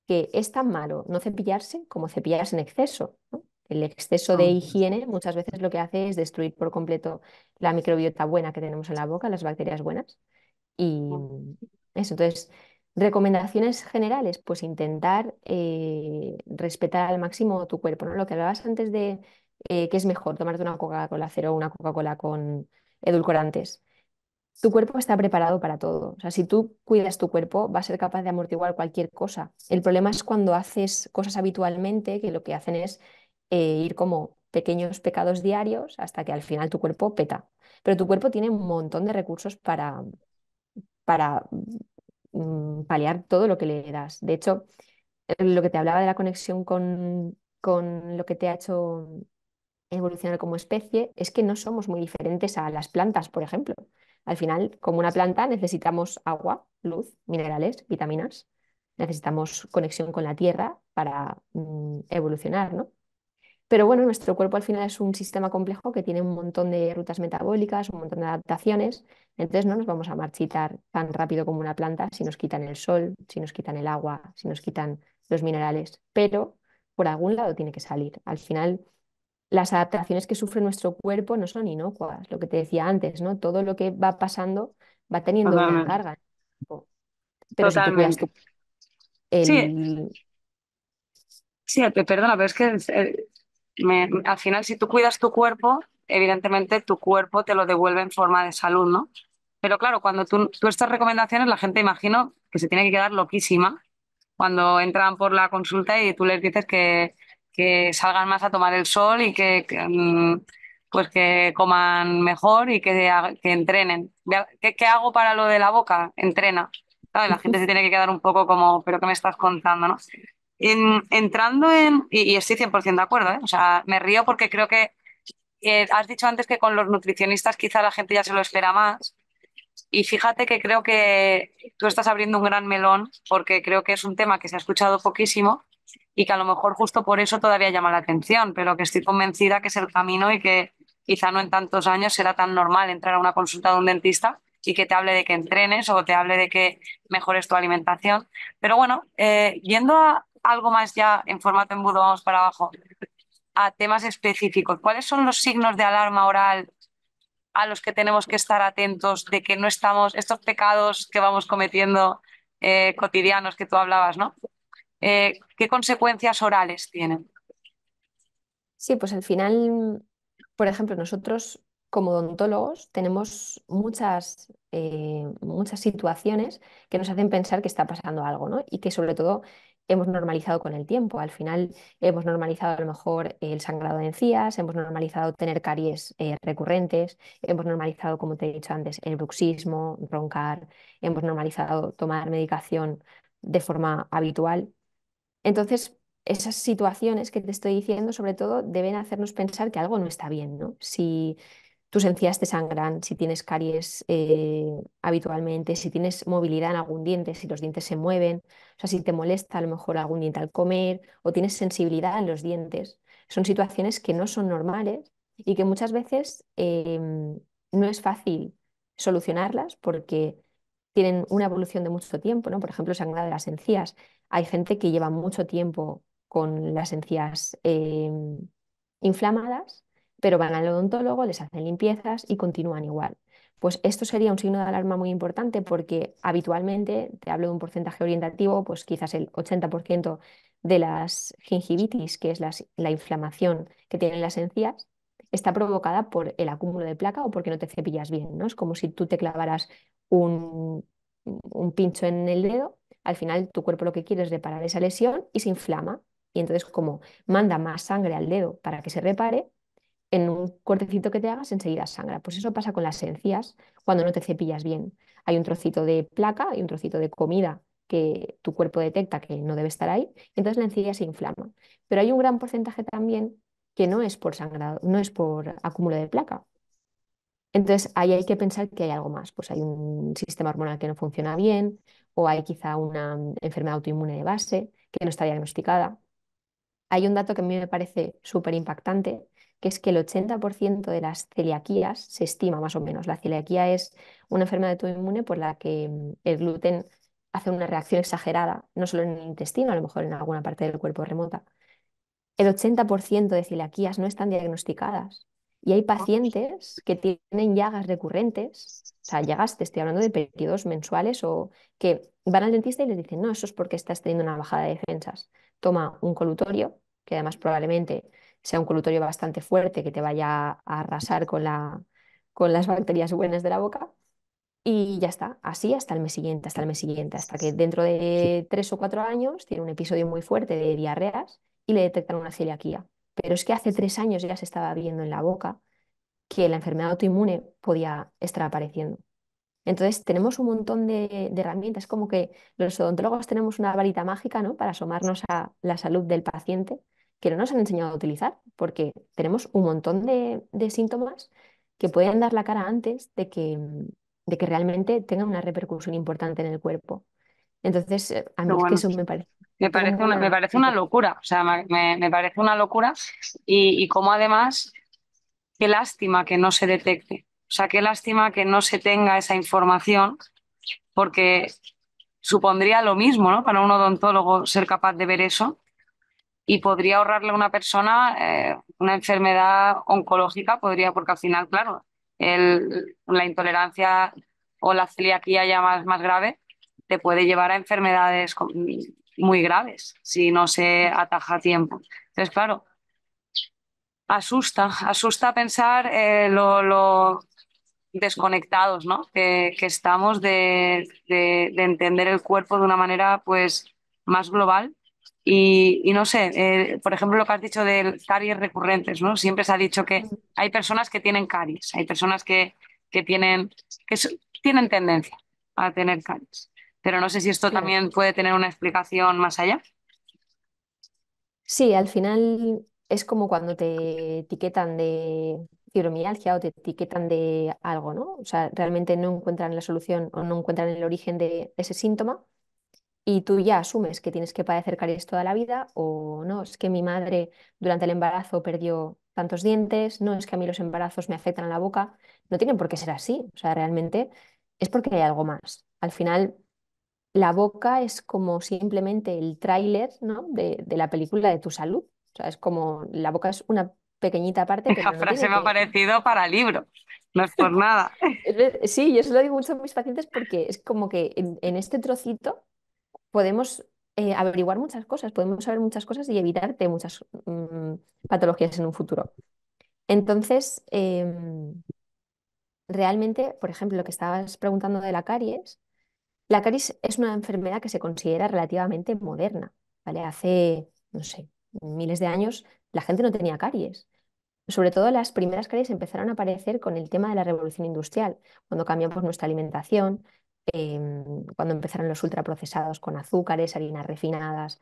que es tan malo no cepillarse como cepillarse en exceso. El exceso de ah, higiene muchas veces lo que hace es destruir por completo la microbiota buena que tenemos en la boca, las bacterias buenas. Y ah. eso, entonces, recomendaciones generales, pues intentar eh, respetar al máximo tu cuerpo. ¿no? Lo que hablabas antes de eh, que es mejor tomarte una Coca-Cola cero o una Coca-Cola con, edulcorantes. Tu cuerpo está preparado para todo. O sea, si tú cuidas tu cuerpo, va a ser capaz de amortiguar cualquier cosa. El problema es cuando haces cosas habitualmente que lo que hacen es eh, ir como pequeños pecados diarios hasta que al final tu cuerpo peta. Pero tu cuerpo tiene un montón de recursos para, para mm, paliar todo lo que le das. De hecho, eh, lo que te hablaba de la conexión con, con lo que te ha hecho evolucionar como especie es que no somos muy diferentes a las plantas, por ejemplo. Al final, como una planta, necesitamos agua, luz, minerales, vitaminas, necesitamos conexión con la tierra para mm, evolucionar, ¿no? Pero bueno, nuestro cuerpo al final es un sistema complejo que tiene un montón de rutas metabólicas, un montón de adaptaciones, entonces no nos vamos a marchitar tan rápido como una planta si nos quitan el sol, si nos quitan el agua, si nos quitan los minerales, pero por algún lado tiene que salir. Al final las adaptaciones que sufre nuestro cuerpo no son inocuas, lo que te decía antes, ¿no? Todo lo que va pasando va teniendo una carga. Pero Totalmente. Sí. perdona, pero es que eh, al final si tú cuidas tu cuerpo, evidentemente tu cuerpo te lo devuelve en forma de salud, ¿no? Pero claro, cuando tú, tú estas recomendaciones, la gente imagino que se tiene que quedar loquísima cuando entran por la consulta y tú les dices que que salgan más a tomar el sol y que, mm, pues que coman mejor y que, entrenen. ¿Qué, hago para lo de la boca? Entrena. Ah, la gente se tiene que quedar un poco como, pero ¿qué me estás contando? ¿no? entrando en, y, estoy 100% de acuerdo, ¿eh? o sea, me río porque creo que has dicho antes que con los nutricionistas quizá la gente ya se lo espera más. Y fíjate que creo que tú estás abriendo un gran melón porque creo que es un tema que se ha escuchado poquísimo y que a lo mejor justo por eso todavía llama la atención, pero que estoy convencida que es el camino y que quizá no en tantos años será tan normal entrar a una consulta de un dentista y que te hable de que entrenes o te hable de que mejores tu alimentación. Pero bueno, eh, yendo a algo más ya en formato embudo, vamos para abajo, a temas específicos. ¿Cuáles son los signos de alarma oral a los que tenemos que estar atentos de que no estamos, estos pecados que vamos cometiendo eh, cotidianos que tú hablabas, ¿no? Eh, ¿qué consecuencias orales tienen? Sí, pues al final, por ejemplo, nosotros como odontólogos tenemos muchas, eh, muchas situaciones que nos hacen pensar que está pasando algo, ¿no? Y que sobre todo hemos normalizado con el tiempo. Al final hemos normalizado a lo mejor el sangrado de encías, hemos normalizado tener caries eh, recurrentes, hemos normalizado, como te he dicho antes, el bruxismo, roncar, hemos normalizado tomar medicación de forma habitual. Entonces, esas situaciones que te estoy diciendo, sobre todo, deben hacernos pensar que algo no está bien, Si tus encías te sangran, si tienes caries eh, habitualmente, si tienes movilidad en algún diente, si los dientes se mueven, o sea, si te molesta a lo mejor algún diente al comer o tienes sensibilidad en los dientes. Son situaciones que no son normales y que muchas veces em, no es fácil solucionarlas porque tienen una evolución de mucho tiempo, ¿no? Por ejemplo, sangrado de las encías hay gente que lleva mucho tiempo con las encías em, inflamadas, pero van al odontólogo, les hacen limpiezas y continúan igual. Pues esto sería un signo de alarma muy importante porque habitualmente, te hablo de un porcentaje orientativo, pues quizás el 80% de las gingivitis, que es la inflamación que tienen las encías, está provocada por el acúmulo de placa o porque no te cepillas bien, ¿no? Es como si tú te clavaras un pincho en el dedo al final tu cuerpo lo que quiere es reparar esa lesión y se inflama. Y entonces como manda más sangre al dedo para que se repare, en un cortecito que te hagas enseguida sangra. Pues eso pasa con las encías cuando no te cepillas bien. Hay un trocito de placa, y un trocito de comida que tu cuerpo detecta que no debe estar ahí, entonces la encía se inflama. Pero hay un gran porcentaje también que no es por sangrado, no es por acúmulo de placa, entonces, ahí hay que pensar que hay algo más, pues hay un sistema hormonal que no funciona bien o hay quizá una mm, enfermedad autoinmune de base que no está diagnosticada. Hay un dato que a mí me parece súper impactante, que es que el 80% de las celiaquías se estima más o menos. La celiaquía es una enfermedad autoinmune por la que mm, el gluten hace una reacción exagerada, no solo en el intestino, a lo mejor en alguna parte del cuerpo remota. El 80% de celiaquías no están diagnosticadas y hay pacientes que tienen llagas recurrentes, o sea, llagas, te estoy hablando de periodos mensuales o que van al dentista y les dicen, no, eso es porque estás teniendo una bajada de defensas. Toma un colutorio, que además probablemente sea un colutorio bastante fuerte que te vaya a arrasar con, la, con las bacterias buenas de la boca. Y ya está, así hasta el mes siguiente, hasta el mes siguiente, hasta que dentro de tres o cuatro años tiene un episodio muy fuerte de diarreas y le detectan una celiaquía pero es que hace tres años ya se estaba viendo en la boca que la enfermedad autoinmune podía estar apareciendo. Entonces tenemos un montón de, herramientas, como que los odontólogos tenemos una varita mágica ¿no? para asomarnos a la salud del paciente, que no nos han enseñado a utilizar, porque tenemos un montón de, síntomas que pueden dar la cara antes de que, de que realmente tenga una repercusión importante en el cuerpo. Entonces, eh, a mí eso me parece me parece una, me parece una locura, o sea, me, parece una locura y, y como además, qué lástima que no se detecte, o sea, qué lástima que no se tenga esa información porque supondría lo mismo, ¿no? Para un odontólogo ser capaz de ver eso y podría ahorrarle a una persona eh, una enfermedad oncológica, podría, porque al final, claro, el, la intolerancia o la celiaquía ya más, más grave te puede llevar a enfermedades muy graves si no se ataja a tiempo. Entonces, claro, asusta, asusta pensar eh, lo, desconectados, ¿no? Que, que estamos de, de, entender el cuerpo de una manera pues más global. Y, y no sé, eh, por ejemplo, lo que has dicho de caries recurrentes, ¿no? Siempre se ha dicho que hay personas que tienen caries, hay personas que, que tienen, que tienen tendencia a tener caries pero no sé si esto también puede tener una explicación más allá. Sí, al final es como cuando te etiquetan de fibromialgia o te etiquetan de algo, ¿no? O sea, realmente no encuentran la solución o no encuentran el origen de ese síntoma y tú ya asumes que tienes que padecer caries toda la vida o no, es que mi madre durante el embarazo perdió tantos dientes, no es que a mí los embarazos me afectan a la boca, no tienen por qué ser así, o sea, realmente es porque hay algo más. Al final la boca es como simplemente el tráiler ¿no? de, la película de tu salud. O sea, es como la boca es una pequeñita parte. que frase me ha parecido para libros, no es por nada. sí, yo se lo digo mucho a mis pacientes porque es como que en, este trocito podemos eh, averiguar muchas cosas, podemos saber muchas cosas y evitarte muchas mm, patologías en un futuro. Entonces, em, realmente, por ejemplo, lo que estabas preguntando de la caries, la caries es una enfermedad que se considera relativamente moderna, ¿vale? Hace, no sé, miles de años la gente no tenía caries. Sobre todo las primeras caries empezaron a aparecer con el tema de la revolución industrial, cuando cambiamos nuestra alimentación, em, cuando empezaron los ultraprocesados con azúcares, harinas refinadas.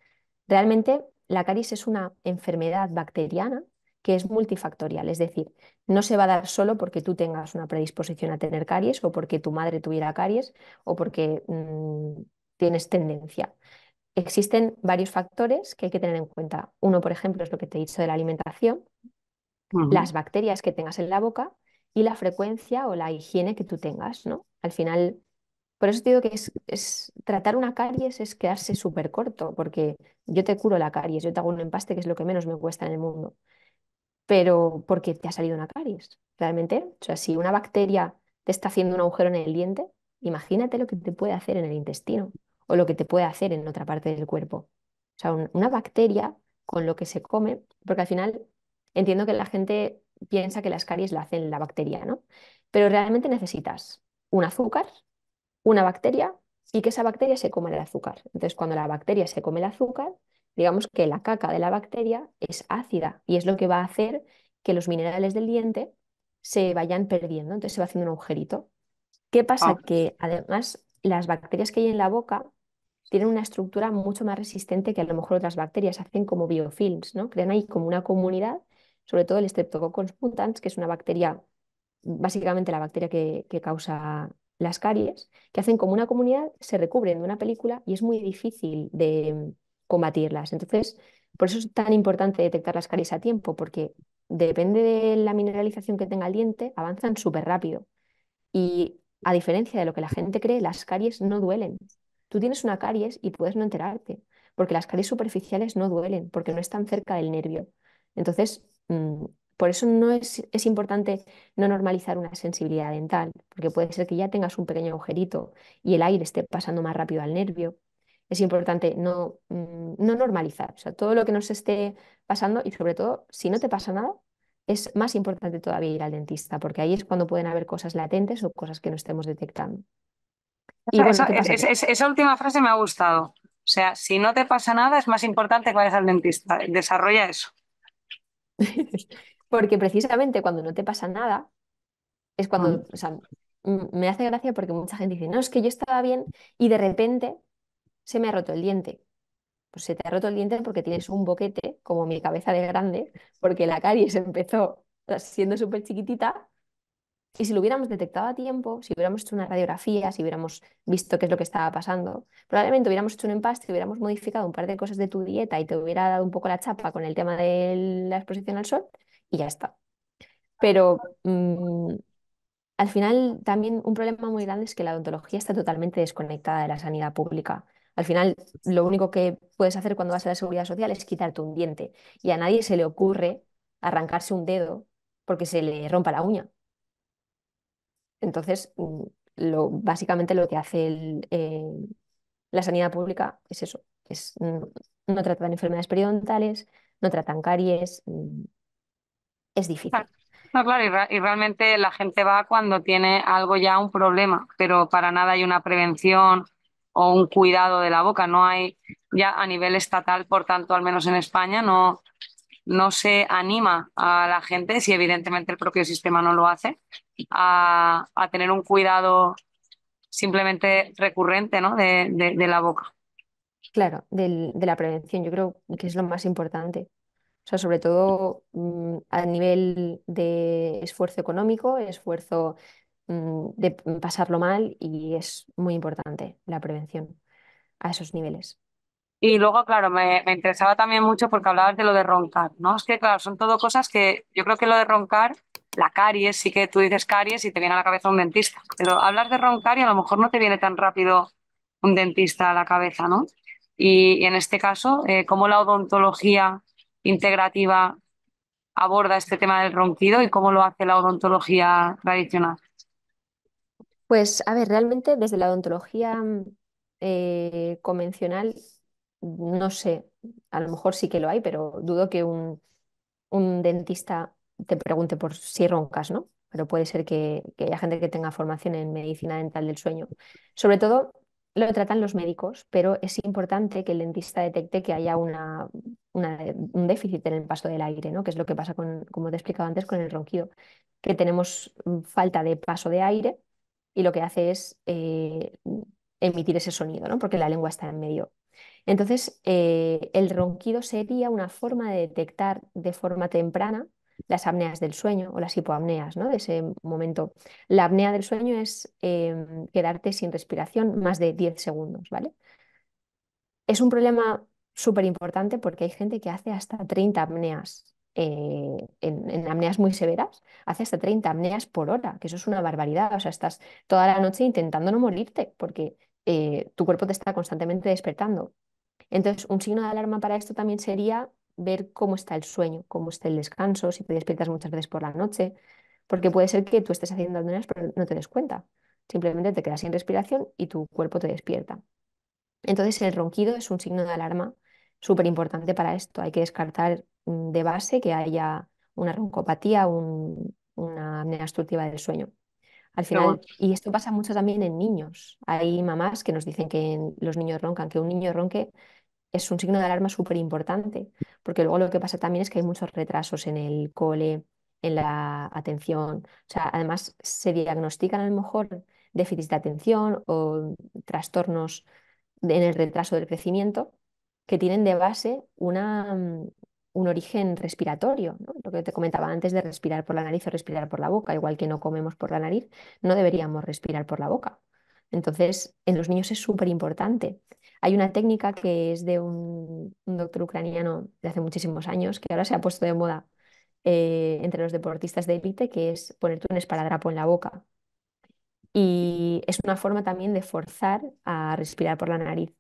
Realmente la caries es una enfermedad bacteriana que es multifactorial, es decir, no se va a dar solo porque tú tengas una predisposición a tener caries o porque tu madre tuviera caries o porque mm, tienes tendencia. Existen varios factores que hay que tener en cuenta. Uno, por ejemplo, es lo que te he dicho de la alimentación, las bacterias que tengas en la boca y la frecuencia o la higiene que tú tengas, ¿no? Al final, por eso te digo que es, tratar una caries es quedarse súper corto, porque yo te curo la caries, yo te hago un empaste que es lo que menos me cuesta en el mundo pero porque te ha salido una caries, realmente. O sea, si una bacteria te está haciendo un agujero en el diente, imagínate lo que te puede hacer en el intestino o lo que te puede hacer en otra parte del cuerpo. O sea, una bacteria con lo que se come, porque al final entiendo que la gente piensa que las caries la hacen la bacteria, ¿no? Pero realmente necesitas un azúcar, una bacteria y que esa bacteria se coma el azúcar. Entonces, cuando la bacteria se come el azúcar, digamos que la caca de la bacteria es ácida y es lo que va a hacer que los minerales del diente se vayan perdiendo, entonces se va haciendo un agujerito. ¿Qué pasa? Ah. Que además las bacterias que hay en la boca tienen una estructura mucho más resistente que a lo mejor otras bacterias, hacen como biofilms, ¿no? Crean ahí como una comunidad, sobre todo el Streptococcus mutans, que es una bacteria, básicamente la bacteria que causa las caries, que hacen como una comunidad, se recubren de una película y es muy difícil de, combatirlas. Entonces, por eso es tan importante detectar las caries a tiempo, porque depende de la mineralización que tenga el diente, avanzan súper rápido. Y a diferencia de lo que la gente cree, las caries no duelen. Tú tienes una caries y puedes no enterarte, porque las caries superficiales no duelen, porque no están cerca del nervio. Entonces, mm, por eso no es, importante no normalizar una sensibilidad dental, porque puede ser que ya tengas un pequeño agujerito y el aire esté pasando más rápido al nervio, es importante no, mm, no normalizar. O sea, todo lo que nos esté pasando y sobre todo, si no te pasa nada, es más importante todavía ir al dentista, porque ahí es cuando pueden haber cosas latentes o cosas que no estemos detectando. esa, última frase me ha gustado. O sea, si no te pasa nada, es más importante que vayas al dentista. Desarrolla eso. porque precisamente cuando no te pasa nada, es cuando, o sea, me hace gracia porque mucha gente dice, no, es que yo estaba bien y de repente se me ha roto el diente. Pues se te ha roto el diente porque tienes un boquete, como mi cabeza de grande, porque la caries empezó siendo súper chiquitita. Y si lo hubiéramos detectado a tiempo, si hubiéramos hecho una radiografía, si hubiéramos visto qué es lo que estaba pasando, probablemente hubiéramos hecho un empaste, hubiéramos modificado un par de cosas de tu dieta y te hubiera dado un poco la chapa con el tema de la exposición al sol y ya está. Pero mm, al final también un problema muy grande es que la odontología está totalmente desconectada de la sanidad pública. Al final, lo único que puedes hacer cuando vas a la seguridad social es quitarte un diente. Y a nadie se le ocurre arrancarse un dedo porque se le rompa la uña. Entonces, mm, lo, básicamente lo que hace eh, la sanidad pública es eso, es, mm, no, tratan enfermedades periodontales, no tratan caries, mm, es difícil. Ah, no, claro, y, realmente la gente va cuando tiene algo ya, un problema, pero para nada hay una prevención o un cuidado de la boca. No hay ya a nivel estatal, por tanto, al menos en España, no, no se anima a la gente, si evidentemente el propio sistema no lo hace, a, tener un cuidado simplemente recurrente ¿no? de, la boca. Claro, de la prevención, yo creo que es lo más importante. O sea, sobre todo mm, a nivel de esfuerzo económico, esfuerzo Mm, de pasarlo mal y es muy importante la prevención a esos niveles. Y luego, claro, me, interesaba también mucho porque hablabas de lo de roncar, ¿no? Es que, claro, son todo cosas que yo creo que lo de roncar, la caries, sí que tú dices caries y te viene a la cabeza un dentista, pero hablas de roncar y a lo mejor no te viene tan rápido un dentista a la cabeza, ¿no? Y, en este caso, eh, ¿cómo la odontología integrativa aborda este tema del ronquido y cómo lo hace la odontología tradicional? Pues, a ver, realmente desde la odontología mm, eh, convencional, no sé, a lo mejor sí que lo hay, pero dudo que un, dentista te pregunte por si roncas, ¿no? Pero puede ser que, haya gente que tenga formación en medicina dental del sueño. Sobre todo lo tratan los médicos, pero es importante que el dentista detecte que haya una, un déficit en el paso del aire, ¿no? Que es lo que pasa con, como te he explicado antes, con el ronquido, que tenemos mm, falta de paso de aire y lo que hace es eh, emitir ese sonido, ¿no? porque la lengua está en medio. Entonces, eh, el ronquido sería una forma de detectar de forma temprana las apneas del sueño o las hipoapneas ¿no? de ese momento. La apnea del sueño es em, quedarte sin respiración más de 10 segundos, ¿vale? Es un problema súper importante porque hay gente que hace hasta 30 apneas eh, en, en, apneas muy severas, hace hasta 30 apneas por hora, que eso es una barbaridad. O sea, estás toda la noche intentando no morirte porque eh, tu cuerpo te está constantemente despertando. Entonces, un signo de alarma para esto también sería ver cómo está el sueño, cómo está el descanso, si te despiertas muchas veces por la noche, porque puede ser que tú estés haciendo apneas pero no te des cuenta. Simplemente te quedas sin respiración y tu cuerpo te despierta. Entonces, el ronquido es un signo de alarma súper importante para esto. Hay que descartar de base que haya una roncopatía, una apnea obstructiva del sueño. Al final, y esto pasa mucho también en niños. Hay mamás que nos dicen que los niños roncan, que un niño ronque es un signo de alarma súper importante, porque luego lo que pasa también es que hay muchos retrasos en el cole, en la atención. O sea, además se diagnostican a lo mejor déficits de atención o trastornos en el retraso del crecimiento que tienen de base una, un origen respiratorio, lo que te comentaba antes de respirar por la nariz o respirar por la boca, igual que no comemos por la nariz, no deberíamos respirar por la boca. Entonces, en los niños es súper importante. Hay una técnica que es de un, doctor ucraniano de hace muchísimos años, que ahora se ha puesto de moda eh, entre los deportistas de élite, que es ponerte un esparadrapo en la boca. Y es una forma también de forzar a respirar por la nariz.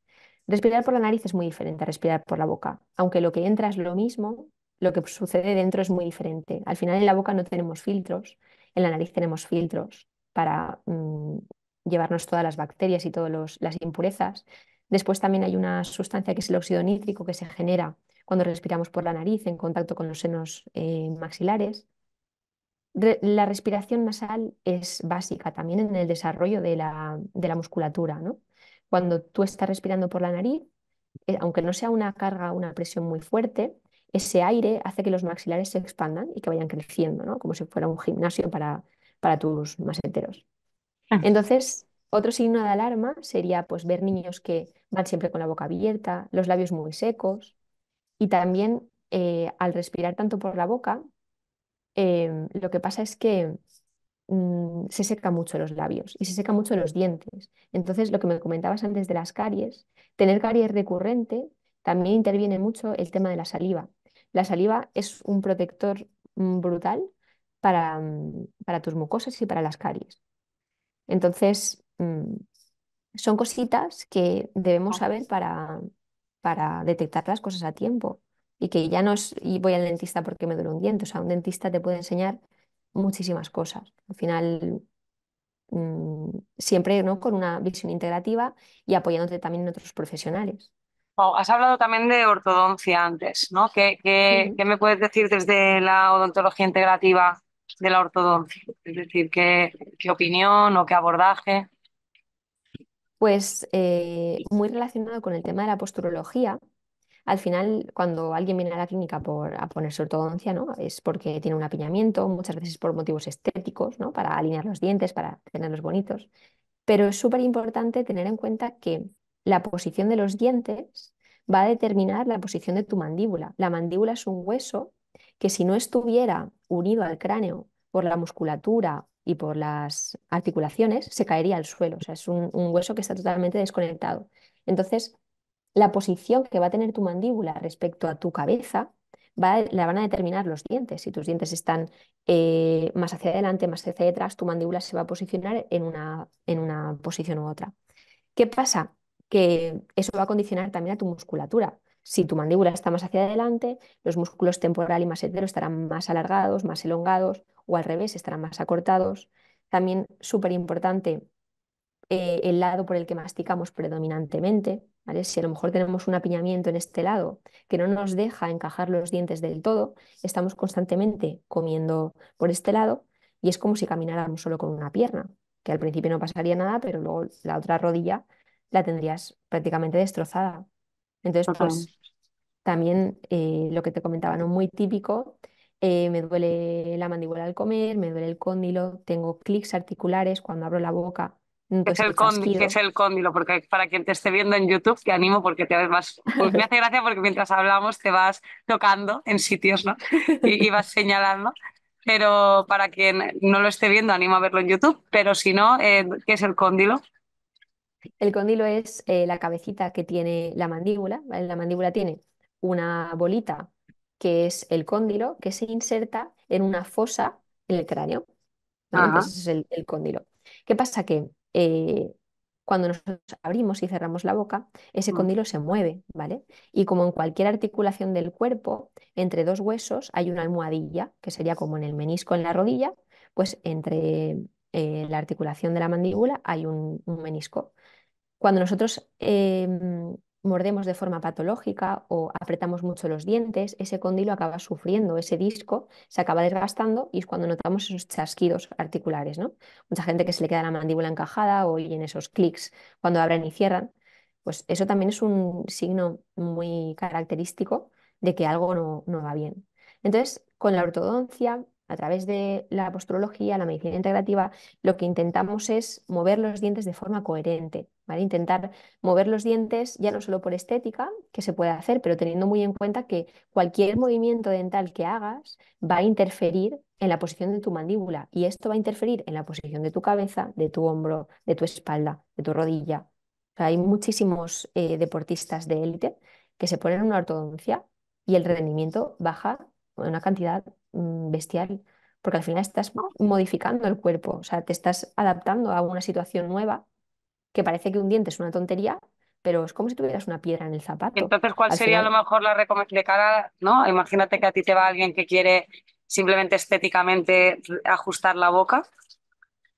Respirar por la nariz es muy diferente a respirar por la boca. Aunque lo que entra es lo mismo, lo que sucede dentro es muy diferente. Al final en la boca no tenemos filtros, en la nariz tenemos filtros para mm, llevarnos todas las bacterias y todas las impurezas. Después también hay una sustancia que es el óxido nítrico que se genera cuando respiramos por la nariz en contacto con los senos eh, maxilares. la respiración nasal es básica también en el desarrollo de la, de la musculatura. ¿no? Cuando tú estás respirando por la nariz, eh, aunque no sea una carga una presión muy fuerte, ese aire hace que los maxilares se expandan y que vayan creciendo, ¿no? como si fuera un gimnasio para, para tus maseteros. Ah. Entonces, otro signo de alarma sería pues, ver niños que van siempre con la boca abierta, los labios muy secos y también eh, al respirar tanto por la boca, em, lo que pasa es que Mm, se seca mucho los labios y se seca mucho los dientes. Entonces, lo que me comentabas antes de las caries, tener caries recurrente también interviene mucho el tema de la saliva. La saliva es un protector mm, brutal mm, para, tus mucosas y para las caries. Entonces, son cositas que debemos saber para, para detectar las cosas a tiempo y que ya no es y voy al dentista porque me duele un diente, o sea, un dentista te puede enseñar muchísimas cosas. Al final, mm, siempre ¿no? con una visión integrativa y apoyándote también en otros profesionales. has hablado también de ortodoncia antes, ¿no? ¿Qué, me puedes decir desde la odontología integrativa de la ortodoncia? Es decir, ¿qué, qué opinión o qué abordaje? Pues eh, muy relacionado con el tema de la posturología, al final, cuando alguien viene a la clínica por, a ponerse ortodoncia, ¿no? es porque tiene un apiñamiento, muchas veces por motivos estéticos, ¿no? para alinear los dientes, para tenerlos bonitos. Pero es súper importante tener en cuenta que la posición de los dientes va a determinar la posición de tu mandíbula. La mandíbula es un hueso que si no estuviera unido al cráneo por la musculatura y por las articulaciones, se caería al suelo. O sea, es un hueso que está totalmente desconectado. Entonces, la posición que va a tener tu mandíbula respecto a tu cabeza la van a determinar los dientes. Si tus dientes están eh, más hacia adelante, más hacia detrás, tu mandíbula se va a posicionar en una, en una posición u otra. ¿Qué pasa? Que eso va a condicionar también a tu musculatura. Si tu mandíbula está más hacia adelante, los músculos temporal y más masetero estarán más alargados, más elongados, o al revés, estarán más acortados. También súper importante eh, el lado por el que masticamos predominantemente. Si a lo mejor tenemos un apiñamiento en este lado que no nos deja encajar los dientes del todo, estamos constantemente comiendo por este lado y es como si camináramos solo con una pierna, que al principio no pasaría nada, pero luego la otra rodilla la tendrías prácticamente destrozada. Entonces, pues también eh, lo que te comentaba, ¿no? Muy típico. Eh, me duele la mandíbula al comer, me duele el cóndilo, tengo clics articulares cuando abro la boca, es el es el cóndilo, porque para quien te esté viendo en YouTube, te animo porque te vas. me hace gracia porque mientras hablamos te vas tocando en sitios, ¿no? Y, vas señalando. Pero para quien no lo esté viendo, animo a verlo en YouTube. Pero si no, eh, ¿qué es el cóndilo? El cóndilo es eh, la cabecita que tiene la mandíbula. La mandíbula tiene una bolita que es el cóndilo que se inserta en una fosa en el cráneo. ¿vale? Entonces es el, el cóndilo. ¿Qué pasa? Que eh, cuando nos abrimos y cerramos la boca, ese mm. condilo se mueve, ¿vale? Y como en cualquier articulación del cuerpo, entre dos huesos hay una almohadilla, que sería como en el menisco en la rodilla, pues entre eh, la articulación de la mandíbula hay un, menisco. Cuando nosotros em, mordemos de forma patológica o apretamos mucho los dientes, ese condilo acaba sufriendo, ese disco se acaba desgastando y es cuando notamos esos chasquidos articulares, ¿no? Mucha gente que se le queda la mandíbula encajada o en esos clics cuando abren y cierran, pues eso también es un signo muy característico de que algo no, no va bien. Entonces, con la ortodoncia a través de la posturología, la medicina integrativa, lo que intentamos es mover los dientes de forma coherente, Intentar mover los dientes ya no solo por estética, que se puede hacer, pero teniendo muy en cuenta que cualquier movimiento dental que hagas va a interferir en la posición de tu mandíbula y esto va a interferir en la posición de tu cabeza, de tu hombro, de tu espalda, de tu rodilla. hay muchísimos eh, deportistas de élite que se ponen una ortodoncia y el rendimiento baja una cantidad Mm, bestial, porque al final estás ah, modificando el cuerpo, o sea, te estás adaptando a una situación nueva que parece que un diente es una tontería, pero es como si tuvieras una piedra en el zapato. Entonces, ¿cuál sería a lo mejor la recomendación de cara? ¿no? Imagínate que a ti te va alguien que quiere simplemente estéticamente ajustar la boca.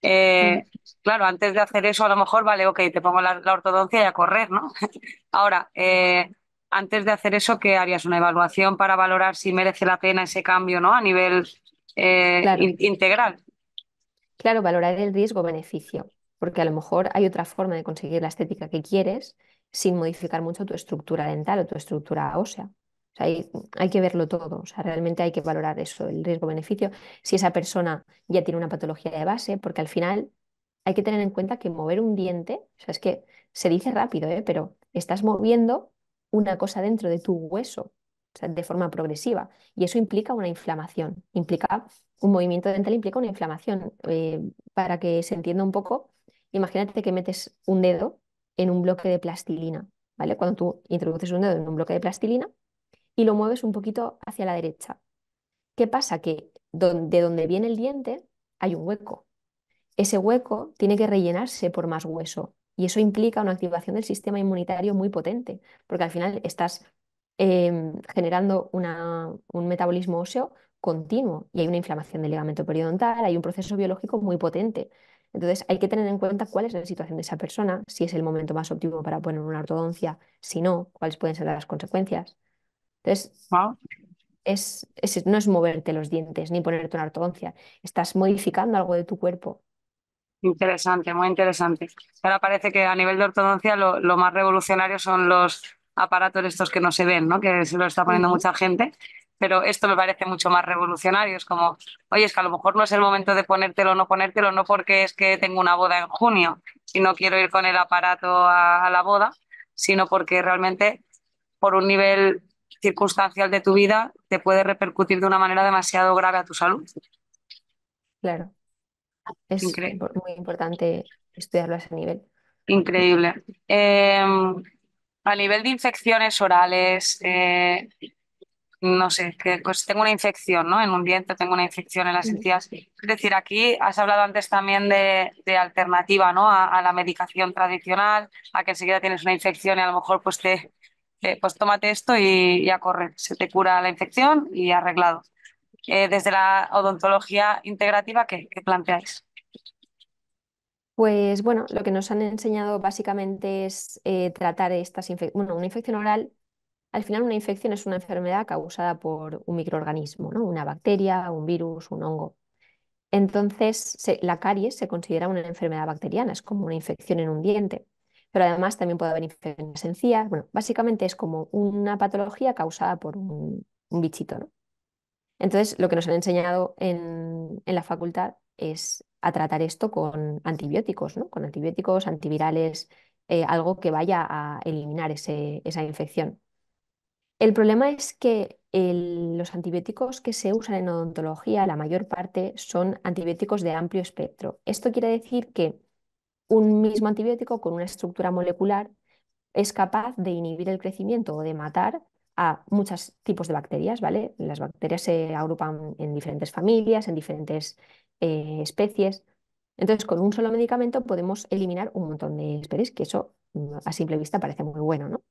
Eh, claro, antes de hacer eso, a lo mejor, vale, ok, te pongo la, ortodoncia y a correr, ¿no? Ahora, eh, antes de hacer eso, ¿qué harías? ¿Una evaluación para valorar si merece la pena ese cambio ¿no? a nivel eh, integral? Claro, valorar el riesgo-beneficio, porque a lo mejor hay otra forma de conseguir la estética que quieres sin modificar mucho tu estructura dental o tu estructura ósea. sea, hay, que verlo todo, o sea, realmente hay que valorar eso, el riesgo-beneficio, si esa persona ya tiene una patología de base, porque al final hay que tener en cuenta que mover un diente, o sea, es que se dice rápido, ¿eh? pero estás moviendo una cosa dentro de tu hueso de forma progresiva y eso implica una inflamación, implica un movimiento dental, implica una inflamación. Eh, para que se entienda un poco, imagínate que metes un dedo en un bloque de plastilina, ¿vale? Cuando tú introduces un dedo en un bloque de plastilina y lo mueves un poquito hacia la derecha. ¿Qué pasa? Que de donde viene el diente hay un hueco. Ese hueco tiene que rellenarse por más hueso. Y eso implica una activación del sistema inmunitario muy potente, porque al final estás em, generando un metabolismo óseo continuo y hay una inflamación del ligamento periodontal, hay un proceso biológico muy potente. Entonces hay que tener en cuenta cuál es la situación de esa persona, si es el momento más óptimo para poner una ortodoncia, si no, cuáles pueden ser las consecuencias. Entonces, no es moverte los dientes ni ponerte una ortodoncia, estás modificando algo de tu cuerpo Interesante, muy interesante. Ahora parece que a nivel de ortodoncia lo, más revolucionario son los aparatos estos que no se ven, ¿no? que se lo está poniendo mucha gente, pero esto me parece mucho más revolucionario. Es como, oye, es que a lo mejor no es el momento de ponértelo o no ponértelo, no porque es que tengo una boda en junio y no quiero ir con el aparato a la boda, sino porque realmente por un nivel circunstancial de tu vida te puede repercutir de una manera demasiado grave a tu salud. Claro. Es muy importante estudiarlo a ese nivel. Increíble. Em, a nivel de infecciones orales, eh, no sé, que pues tengo una infección, ¿no? En un diente tengo una infección en las mm. encías. Es decir, aquí has hablado antes también de, alternativa, ¿no? A, la medicación tradicional, a que enseguida tienes una infección y a lo mejor pues te, pues tómate esto y ya corre, se te cura la infección y arreglado. Eh, desde la odontología integrativa ¿qué planteáis? Pues bueno, lo que nos han enseñado básicamente es eh, tratar estas infecciones. Bueno, una infección oral, al final una infección es una enfermedad causada por un microorganismo, ¿no? una bacteria, un virus, un hongo. Entonces, la caries se considera una enfermedad bacteriana, es como una infección en un diente. Pero además también puede haber infecciones en encías. Bueno, básicamente es como una patología causada por un, un bichito. ¿no? Entonces, lo que nos han enseñado en, la facultad es a tratar esto con antibióticos, ¿no? con antibióticos, antivirales, eh, algo que vaya a eliminar esa infección. El problema es que los antibióticos que se usan en odontología, la mayor parte, son antibióticos de amplio espectro. Esto quiere decir que un mismo antibiótico con una estructura molecular es capaz de inhibir el crecimiento o de matar a muchos tipos de bacterias, ¿vale? Las bacterias se agrupan en diferentes familias, en diferentes eh, especies. Entonces, con un solo medicamento podemos eliminar un montón de especies, que eso mm, a simple vista parece muy bueno, ¿no?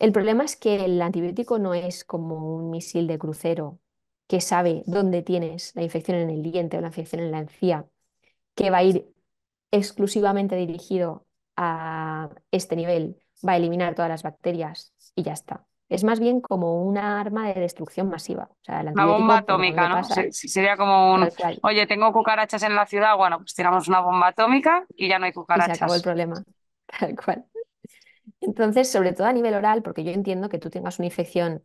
El problema es que el antibiótico no es como un misil de crucero que sabe dónde tienes la infección en el diente o la infección en la encía, que va a ir exclusivamente dirigido a este nivel, va a eliminar todas las bacterias y ya está es más bien como una arma de destrucción masiva. O sea, la bomba atómica, ¿no? sería como un, oye, tengo cucarachas en la ciudad, bueno, pues tiramos una bomba atómica y ya no hay cucarachas. se acabó el problema, tal cual. Entonces, sobre todo a nivel oral, porque yo entiendo que tú tengas una infección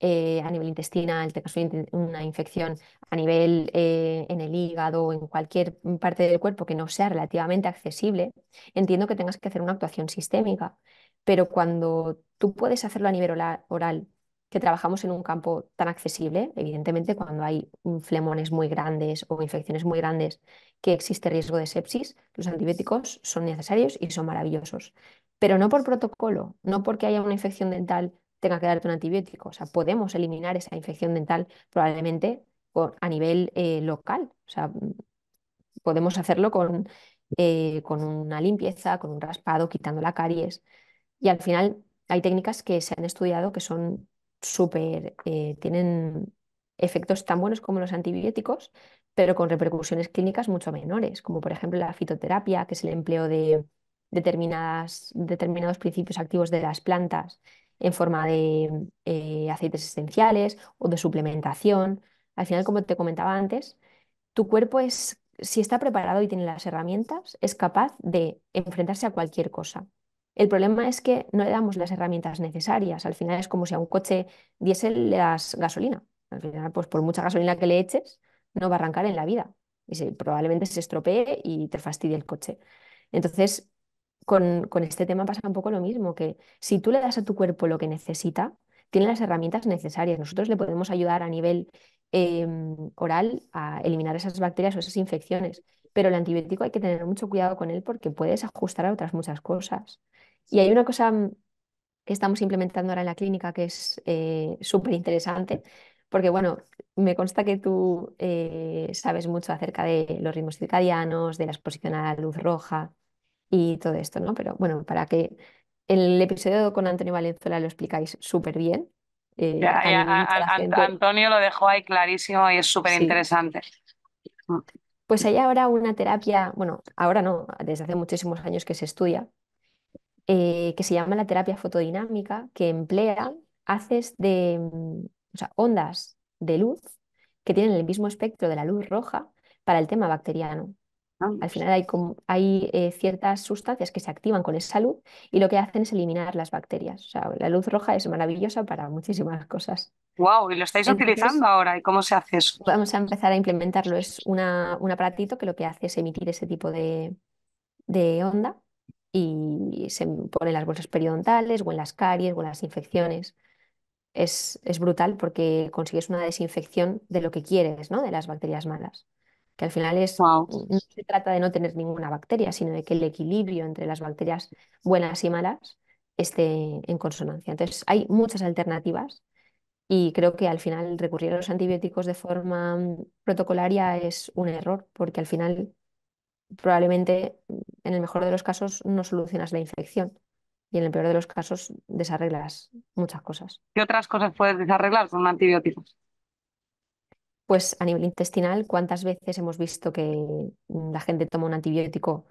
eh, a nivel intestinal, tengas una infección a nivel eh, en el hígado o en cualquier parte del cuerpo que no sea relativamente accesible, entiendo que tengas que hacer una actuación sistémica pero cuando tú puedes hacerlo a nivel oral, que trabajamos en un campo tan accesible, evidentemente cuando hay flemones muy grandes o infecciones muy grandes que existe riesgo de sepsis, los antibióticos son necesarios y son maravillosos. Pero no por protocolo, no porque haya una infección dental tenga que darte un antibiótico. O sea, podemos eliminar esa infección dental probablemente a nivel eh, local. O sea, podemos hacerlo eh, con una limpieza, con un raspado, quitando la caries. Y al final hay técnicas que se han estudiado que son súper, eh, tienen efectos tan buenos como los antibióticos, pero con repercusiones clínicas mucho menores, como por ejemplo la fitoterapia, que es el empleo de determinadas, determinados principios activos de las plantas en forma de eh, aceites esenciales o de suplementación. Al final, como te comentaba antes, tu cuerpo es, si está preparado y tiene las herramientas, es capaz de enfrentarse a cualquier cosa. El problema es que no le damos las herramientas necesarias. Al final es como si a un coche diésel le das gasolina. Al final, pues por mucha gasolina que le eches, no va a arrancar en la vida. Y probablemente se estropee y te fastidie el coche. Entonces, con, este tema pasa un poco lo mismo, que si tú le das a tu cuerpo lo que necesita, tiene las herramientas necesarias. Nosotros le podemos ayudar a nivel em, oral a eliminar esas bacterias o esas infecciones, pero el antibiótico hay que tener mucho cuidado con él porque puedes ajustar a otras muchas cosas. Y hay una cosa que estamos implementando ahora en la clínica que es eh, súper interesante, porque bueno, me consta que tú eh, sabes mucho acerca de los ritmos circadianos, de la exposición a la luz roja y todo esto, ¿no? Pero bueno, para que el episodio con Antonio Valenzuela lo explicáis súper bien. Eh, Antonio lo dejó ahí clarísimo y es súper interesante. Pues hay ahora una terapia, bueno, ahora no, desde hace muchísimos años que se estudia, eh, que se llama la terapia fotodinámica, que emplea haces de mm, ondas de luz que tienen el mismo espectro de la luz roja para el tema bacteriano. Ah, Al pues. final hay, hay eh, ciertas sustancias que se activan con esa luz y lo que hacen es eliminar las bacterias. la luz roja es maravillosa para muchísimas cosas. ¡Wow! ¿Y lo estáis utilizando ahora? ¿Y cómo se hace eso? Vamos a empezar a implementarlo. Es una, un aparatito que lo que hace es emitir ese tipo de onda y se pone en las bolsas periodontales o en las caries o en las infecciones. Es, es brutal porque consigues una desinfección de lo que quieres, ¿no? De las bacterias malas. Que al final es, no se trata de no tener ninguna bacteria, sino de que el equilibrio entre las bacterias buenas y malas esté en consonancia. Entonces, hay muchas alternativas y creo que al final recurrir a los antibióticos de forma protocolaria es un error, porque al final probablemente en el mejor de los casos no solucionas la infección y en el peor de los casos desarreglas muchas cosas. ¿Qué otras cosas puedes desarreglar con antibióticos? Pues a nivel intestinal, ¿cuántas veces hemos visto que la gente toma un antibiótico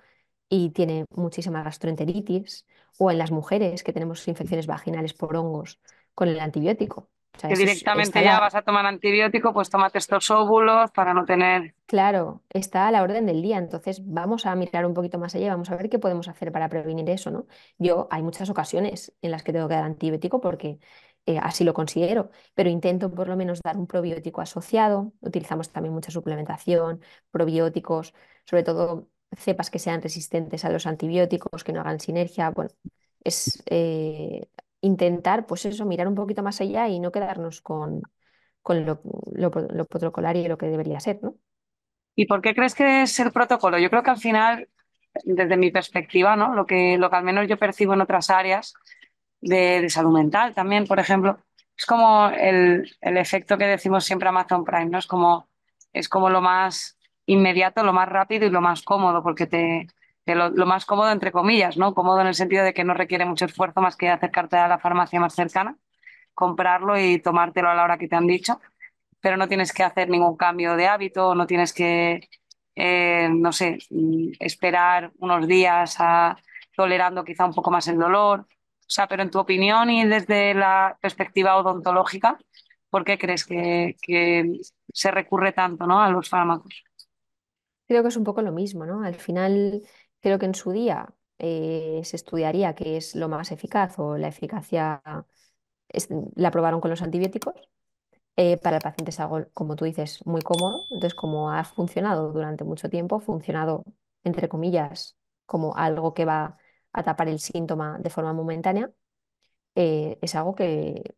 y tiene muchísima gastroenteritis? O en las mujeres que tenemos infecciones vaginales por hongos con el antibiótico que directamente ya vas a tomar antibiótico, pues tómate estos óvulos para no tener. Claro, está a la orden del día. Entonces, vamos a mirar un poquito más allá vamos a ver qué podemos hacer para prevenir eso, ¿no? Yo, hay muchas ocasiones en las que tengo que dar antibiótico porque eh, así lo considero, pero intento por lo menos dar un probiótico asociado. Utilizamos también mucha suplementación, probióticos, sobre todo cepas que sean resistentes a los antibióticos, que no hagan sinergia. Bueno, es, eh, intentar, pues eso, mirar un poquito más allá y no quedarnos con, con lo, protocolario y lo que debería ser, ¿no? ¿Y por qué crees que es el protocolo? Yo creo que al final, desde mi perspectiva, ¿no? Lo que, lo que al menos yo percibo en otras áreas de, salud mental también, por ejemplo, es como el, efecto que decimos siempre Amazon Prime, ¿no? Es como, es como lo más inmediato, lo más rápido y lo más cómodo, porque te, lo, más cómodo, entre comillas, ¿no? Cómodo en el sentido de que no requiere mucho esfuerzo más que acercarte a la farmacia más cercana, comprarlo y tomártelo a la hora que te han dicho, pero no tienes que hacer ningún cambio de hábito, no tienes que, eh, no sé, mm, esperar unos días a, tolerando quizá un poco más el dolor. O sea, pero en tu opinión y desde la perspectiva odontológica, ¿por qué crees que, que se recurre tanto ¿no? a los fármacos? Creo que es un poco lo mismo, ¿no? Al final creo que en su día eh, se estudiaría qué es lo más eficaz o la eficacia la probaron con los antibióticos. Eh, para el paciente es algo, como tú dices, muy cómodo. Entonces, como ha funcionado durante mucho tiempo, ha funcionado, entre comillas, como algo que va a tapar el síntoma de forma momentánea, eh, es algo que,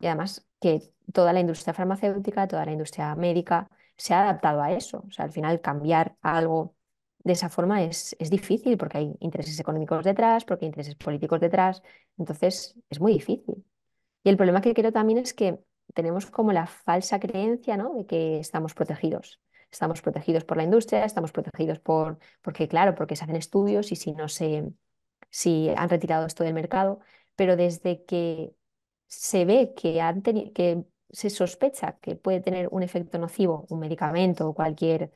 además, que toda la industria farmacéutica, toda la industria médica se ha adaptado a eso. O sea, al final cambiar algo de esa forma es, es, difícil porque hay intereses económicos detrás, porque hay intereses políticos detrás, entonces es muy difícil. Y el problema que creo también es que tenemos como la falsa creencia ¿no? de que estamos protegidos. Estamos protegidos por la industria, estamos protegidos por, porque claro, porque se hacen estudios y si no se, si han retirado esto del mercado, pero desde que se ve que, han que se sospecha que puede tener un efecto nocivo un medicamento o cualquier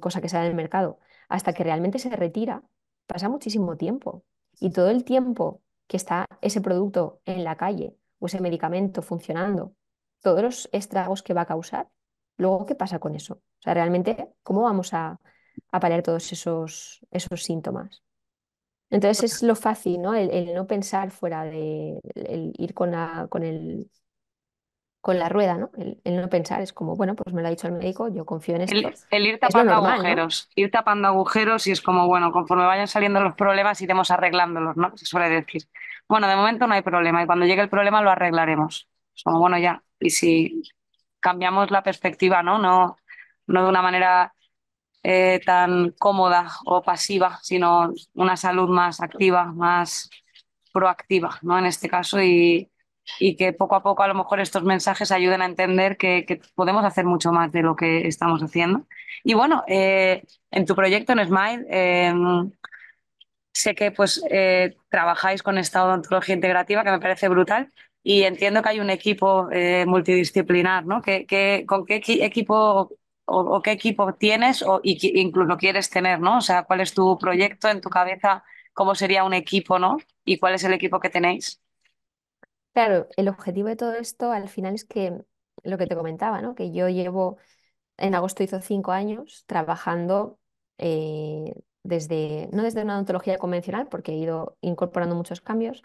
cosa que sea del mercado, hasta que realmente se retira, pasa muchísimo tiempo. Y todo el tiempo que está ese producto en la calle o ese medicamento funcionando, todos los estragos que va a causar, luego, ¿qué pasa con eso? O sea, realmente, ¿cómo vamos a, paliar todos esos, esos síntomas? Entonces es lo fácil, ¿no? El, no pensar fuera de el ir con, con el con la rueda, ¿no? El, no pensar es como, bueno, pues me lo ha dicho el médico, yo confío en esto. El, ir tapando agujeros, ir tapando agujeros y es como, bueno, conforme vayan saliendo los problemas iremos arreglándolos, ¿no? Se suele decir, bueno, de momento no hay problema y cuando llegue el problema lo arreglaremos. Es como, bueno, ya, y si cambiamos la perspectiva, ¿no? No, no de una manera eh, tan cómoda o pasiva, sino una salud más activa, más proactiva, ¿no? En este caso y y que poco a poco a lo mejor estos mensajes ayuden a entender que, podemos hacer mucho más de lo que estamos haciendo. Y bueno, eh, en tu proyecto en Smile, eh, sé que pues eh, trabajáis con esta odontología integrativa que me parece brutal y entiendo que hay un equipo multidisciplinar, ¿no? ¿Qué, con qué equipo o, qué equipo tienes o y, incluso quieres tener, ¿no? O sea, ¿cuál es tu proyecto en tu cabeza? ¿Cómo sería un equipo, no? ¿Y cuál es el equipo que tenéis? Claro, el objetivo de todo esto al final es que lo que te comentaba, ¿no? Que yo llevo, en agosto hizo cinco años trabajando eh, desde, no desde una odontología convencional, porque he ido incorporando muchos cambios,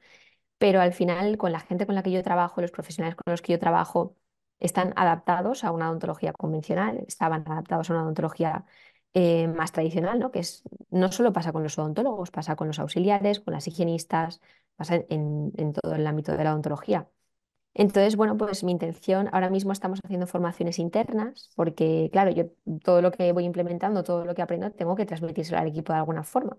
pero al final con la gente con la que yo trabajo, los profesionales con los que yo trabajo, están adaptados a una odontología convencional, estaban adaptados a una odontología eh, más tradicional, ¿no? que es, no solo pasa con los odontólogos, pasa con los auxiliares, con las higienistas, pasa en, todo el ámbito de la odontología. Entonces, bueno, pues mi intención, ahora mismo estamos haciendo formaciones internas, porque claro, yo todo lo que voy implementando, todo lo que aprendo, tengo que transmitírselo al equipo de alguna forma.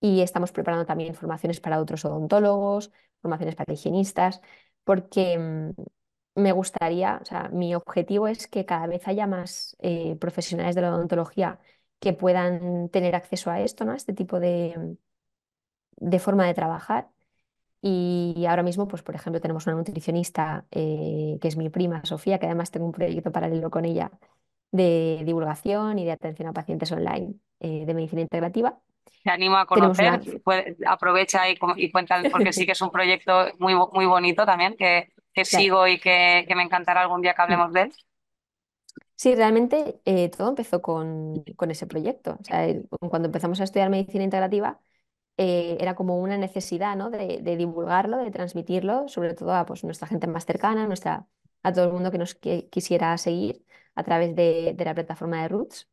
Y estamos preparando también formaciones para otros odontólogos, formaciones para higienistas, porque mm, me gustaría, o sea, mi objetivo es que cada vez haya más eh, profesionales de la odontología que puedan tener acceso a esto, ¿no? A este tipo de, forma de trabajar. Y ahora mismo, pues, por ejemplo, tenemos una nutricionista eh, que es mi prima, Sofía, que además tengo un proyecto paralelo con ella de divulgación y de atención a pacientes online eh, de medicina integrativa. Te animo a conocer, aprovecha y, y cuenta, porque sí que es un proyecto muy, muy bonito también, que, sigo y que, me encantará algún día que hablemos de él. Sí, realmente eh, todo empezó con, con, ese proyecto. O sea, cuando empezamos a estudiar medicina integrativa, eh, era como una necesidad ¿no? de, divulgarlo, de transmitirlo, sobre todo a pues, nuestra gente más cercana, nuestra, a todo el mundo que nos quisiera seguir a través de, la plataforma de Roots.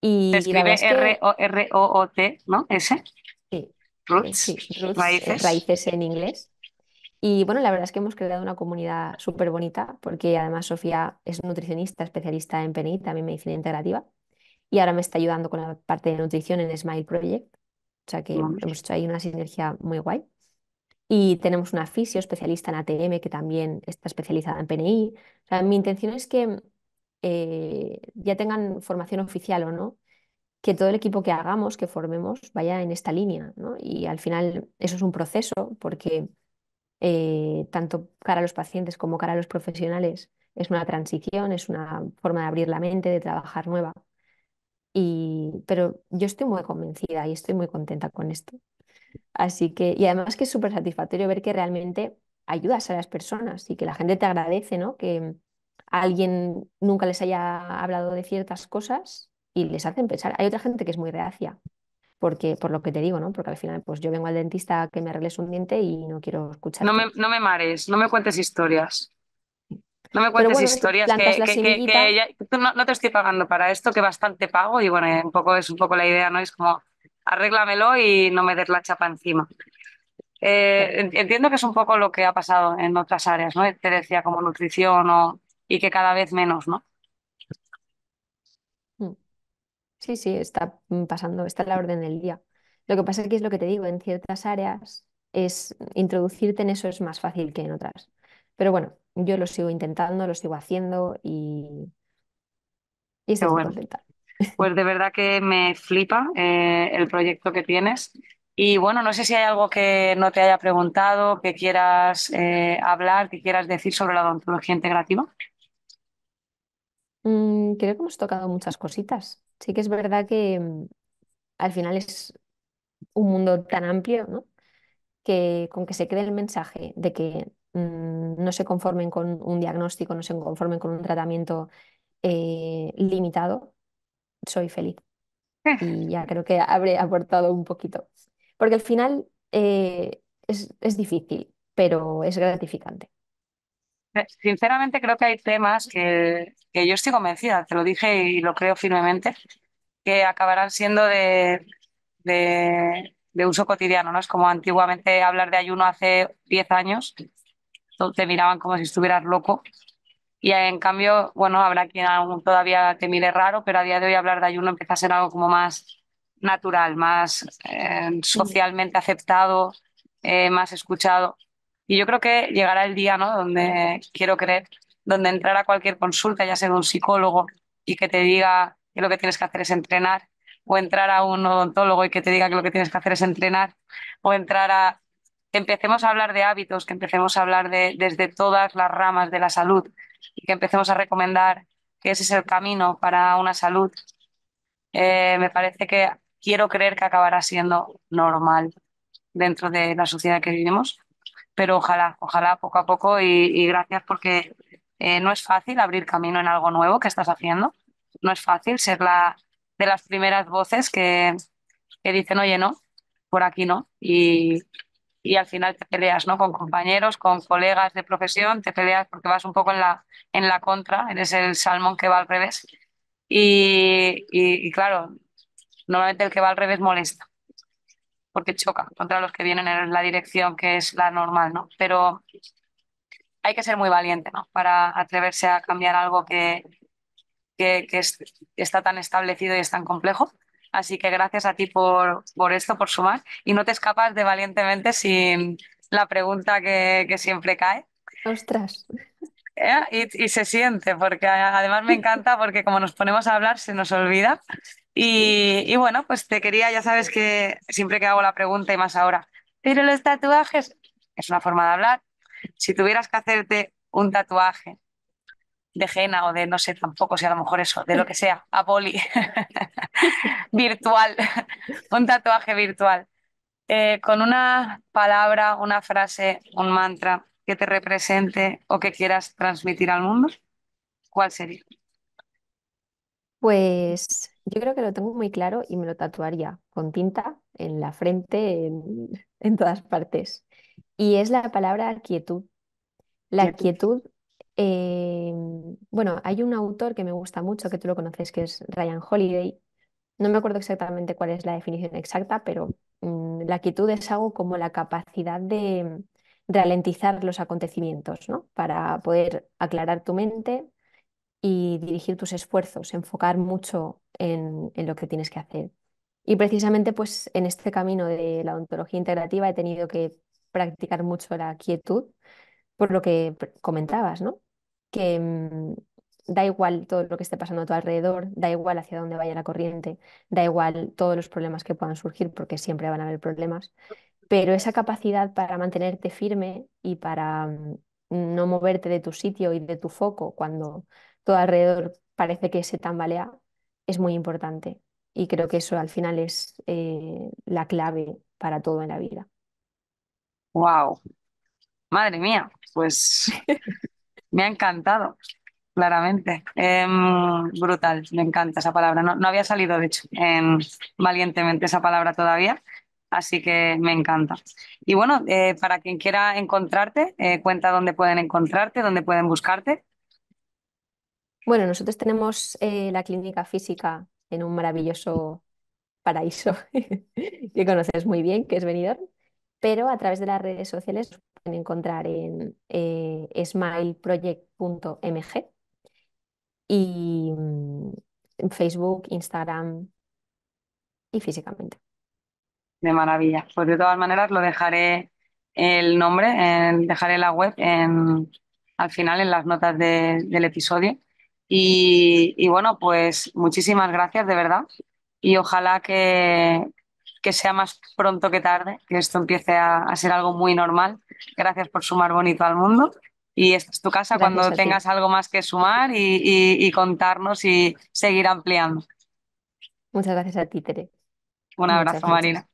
Y, Se escribe R-O-R-O-O-T, ¿no? ¿Ese? Sí. Roots. Eh, raíces en inglés. Y bueno, la verdad es que hemos creado una comunidad súper bonita, porque además Sofía es nutricionista, especialista en PNI, también medicina integrativa, y ahora me está ayudando con la parte de nutrición en Smile Project. O sea que hemos hecho ahí una sinergia muy guay. Y tenemos una fisio especialista en ATM que también está especializada en PNI. O sea, mi intención es que eh, ya tengan formación oficial o no, que todo el equipo que hagamos, que formemos, vaya en esta línea, Y al final eso es un proceso porque eh, tanto cara a los pacientes como cara a los profesionales, es una transición, es una forma de abrir la mente, de trabajar nueva. Y, pero yo estoy muy convencida y estoy muy contenta con esto. Así que, y además que es súper satisfactorio ver que realmente ayudas a las personas y que la gente te agradece, ¿no? Que alguien nunca les haya hablado de ciertas cosas y les hace pensar. Hay otra gente que es muy reacia porque por lo que te digo, ¿no? Porque al final, pues yo vengo al dentista a que me arregles un diente y no quiero escuchar. No me, no mares, no me cuentes historias. No me cuentes historias que, no, te estoy pagando para esto, que bastante pago y bueno, un poco es un poco la idea, ¿no? Es como arréglamelo y no me des la chapa encima. Eh, entiendo que es un poco lo que ha pasado en otras áreas, ¿no? Te decía como nutrición y que cada vez menos, ¿no? Sí, sí, está pasando, está en la orden del día. Lo que pasa es que es lo que te digo, en ciertas áreas es introducirte en eso es más fácil que en otras. Pero bueno, yo lo sigo intentando, lo sigo haciendo y, y estoy Pues de verdad que me flipa eh, el proyecto que tienes. Y bueno, no sé si hay algo que no te haya preguntado, que quieras eh, hablar, que quieras decir sobre la odontología integrativa. Mm, creo que hemos tocado muchas cositas. Sí que es verdad que mm, al final es un mundo tan amplio, ¿no? Que con que se quede el mensaje de que mm, no se conformen con un diagnóstico, no se conformen con un tratamiento eh, limitado, soy feliz. Y ya creo que habré aportado un poquito. Porque al final eh, es difícil, pero es gratificante. Eh, sinceramente creo que hay temas que, yo estoy convencida, te lo dije y lo creo firmemente, que acabarán siendo de, uso cotidiano, ¿no? Es como antiguamente hablar de ayuno hace 10 años, te miraban como si estuvieras loco. Y en cambio, bueno, habrá quien aún todavía te mire raro, pero a día de hoy hablar de ayuno empieza a ser algo como más natural, más eh, socialmente aceptado, eh, más escuchado. Y yo creo que llegará el día, ¿no? Donde quiero creer, donde entrar a cualquier consulta, ya sea de un psicólogo y que te diga que lo que tienes que hacer es entrenar, o entrar a un odontólogo y que te diga que lo que tienes que hacer es entrenar, o entrar a que empecemos a hablar de hábitos, que empecemos a hablar de, desde todas las ramas de la salud y que empecemos a recomendar que ese es el camino para una salud, eh, me parece que quiero creer que acabará siendo normal dentro de la sociedad que vivimos pero ojalá, ojalá poco a poco y, gracias porque eh, no es fácil abrir camino en algo nuevo que estás haciendo, no es fácil ser la de las primeras voces que, dicen, oye, no, por aquí no, y, al final te peleas ¿no? con compañeros, con colegas de profesión, te peleas porque vas un poco en la, en la contra, eres el salmón que va al revés. y claro, normalmente el que va al revés molesta porque choca contra los que vienen en la dirección que es la normal, ¿no? Pero hay que ser muy valiente, ¿no? Para atreverse a cambiar algo que, que, es, está tan establecido y es tan complejo. Así que gracias a ti por, por esto, por sumar. Y no te escapas de valientemente sin la pregunta que, que siempre cae. Ostras. ¿Eh? Y, y, se siente, porque además me encanta porque como nos ponemos a hablar se nos olvida y, bueno, pues te quería, ya sabes que siempre que hago la pregunta y más ahora, pero los tatuajes es una forma de hablar. Si tuvieras que hacerte un tatuaje de Jena o de no sé tampoco, si a lo mejor eso, de lo que sea, a poli, virtual, un tatuaje virtual, eh, con una palabra, una frase, un mantra que te represente o que quieras transmitir al mundo, ¿cuál sería? Pues yo creo que lo tengo muy claro y me lo tatuaría con tinta en la frente, en, todas partes. Y es la palabra quietud. La Quietud. Eh, bueno, hay un autor que me gusta mucho, que tú lo conoces, que es Ryan Holiday. No me acuerdo exactamente cuál es la definición exacta, pero mm, la quietud es algo como la capacidad de mm, ralentizar los acontecimientos, ¿no? Para poder aclarar tu mente, y dirigir tus esfuerzos, enfocar mucho en, en, lo que tienes que hacer. Y precisamente pues en este camino de la ontología integrativa he tenido que practicar mucho la quietud, por lo que comentabas, ¿no? Que mm, da igual todo lo que esté pasando a tu alrededor, da igual hacia dónde vaya la corriente, da igual todos los problemas que puedan surgir, porque siempre van a haber problemas, pero esa capacidad para mantenerte firme y para mm, no moverte de tu sitio y de tu foco cuando todo alrededor parece que se tambalea, es muy importante. Y creo que eso al final es eh, la clave para todo en la vida. ¡Wow! Madre mía, pues me ha encantado, claramente. Em, brutal, me encanta esa palabra. No, había salido, de hecho, valientemente esa palabra todavía, así que me encanta. Y bueno, eh, para quien quiera encontrarte, eh, cuenta dónde pueden encontrarte, dónde pueden buscarte. Bueno, nosotros tenemos eh, la clínica física en un maravilloso paraíso que conoces muy bien, que es Benidorm, pero a través de las redes sociales pueden encontrar en eh, smileproject.mg y mm, en Facebook, Instagram y físicamente. De maravilla. Pues de todas maneras lo dejaré el nombre, dejaré la web al final en las notas del episodio y, bueno, pues muchísimas gracias, de verdad. Y ojalá que, que sea más pronto que tarde, que esto empiece a, ser algo muy normal. Gracias por sumar bonito al mundo. Y esta es tu casa cuando tengas algo más que sumar y, y, contarnos y seguir ampliando. Muchas gracias a ti, Tere. Un abrazo, Marina.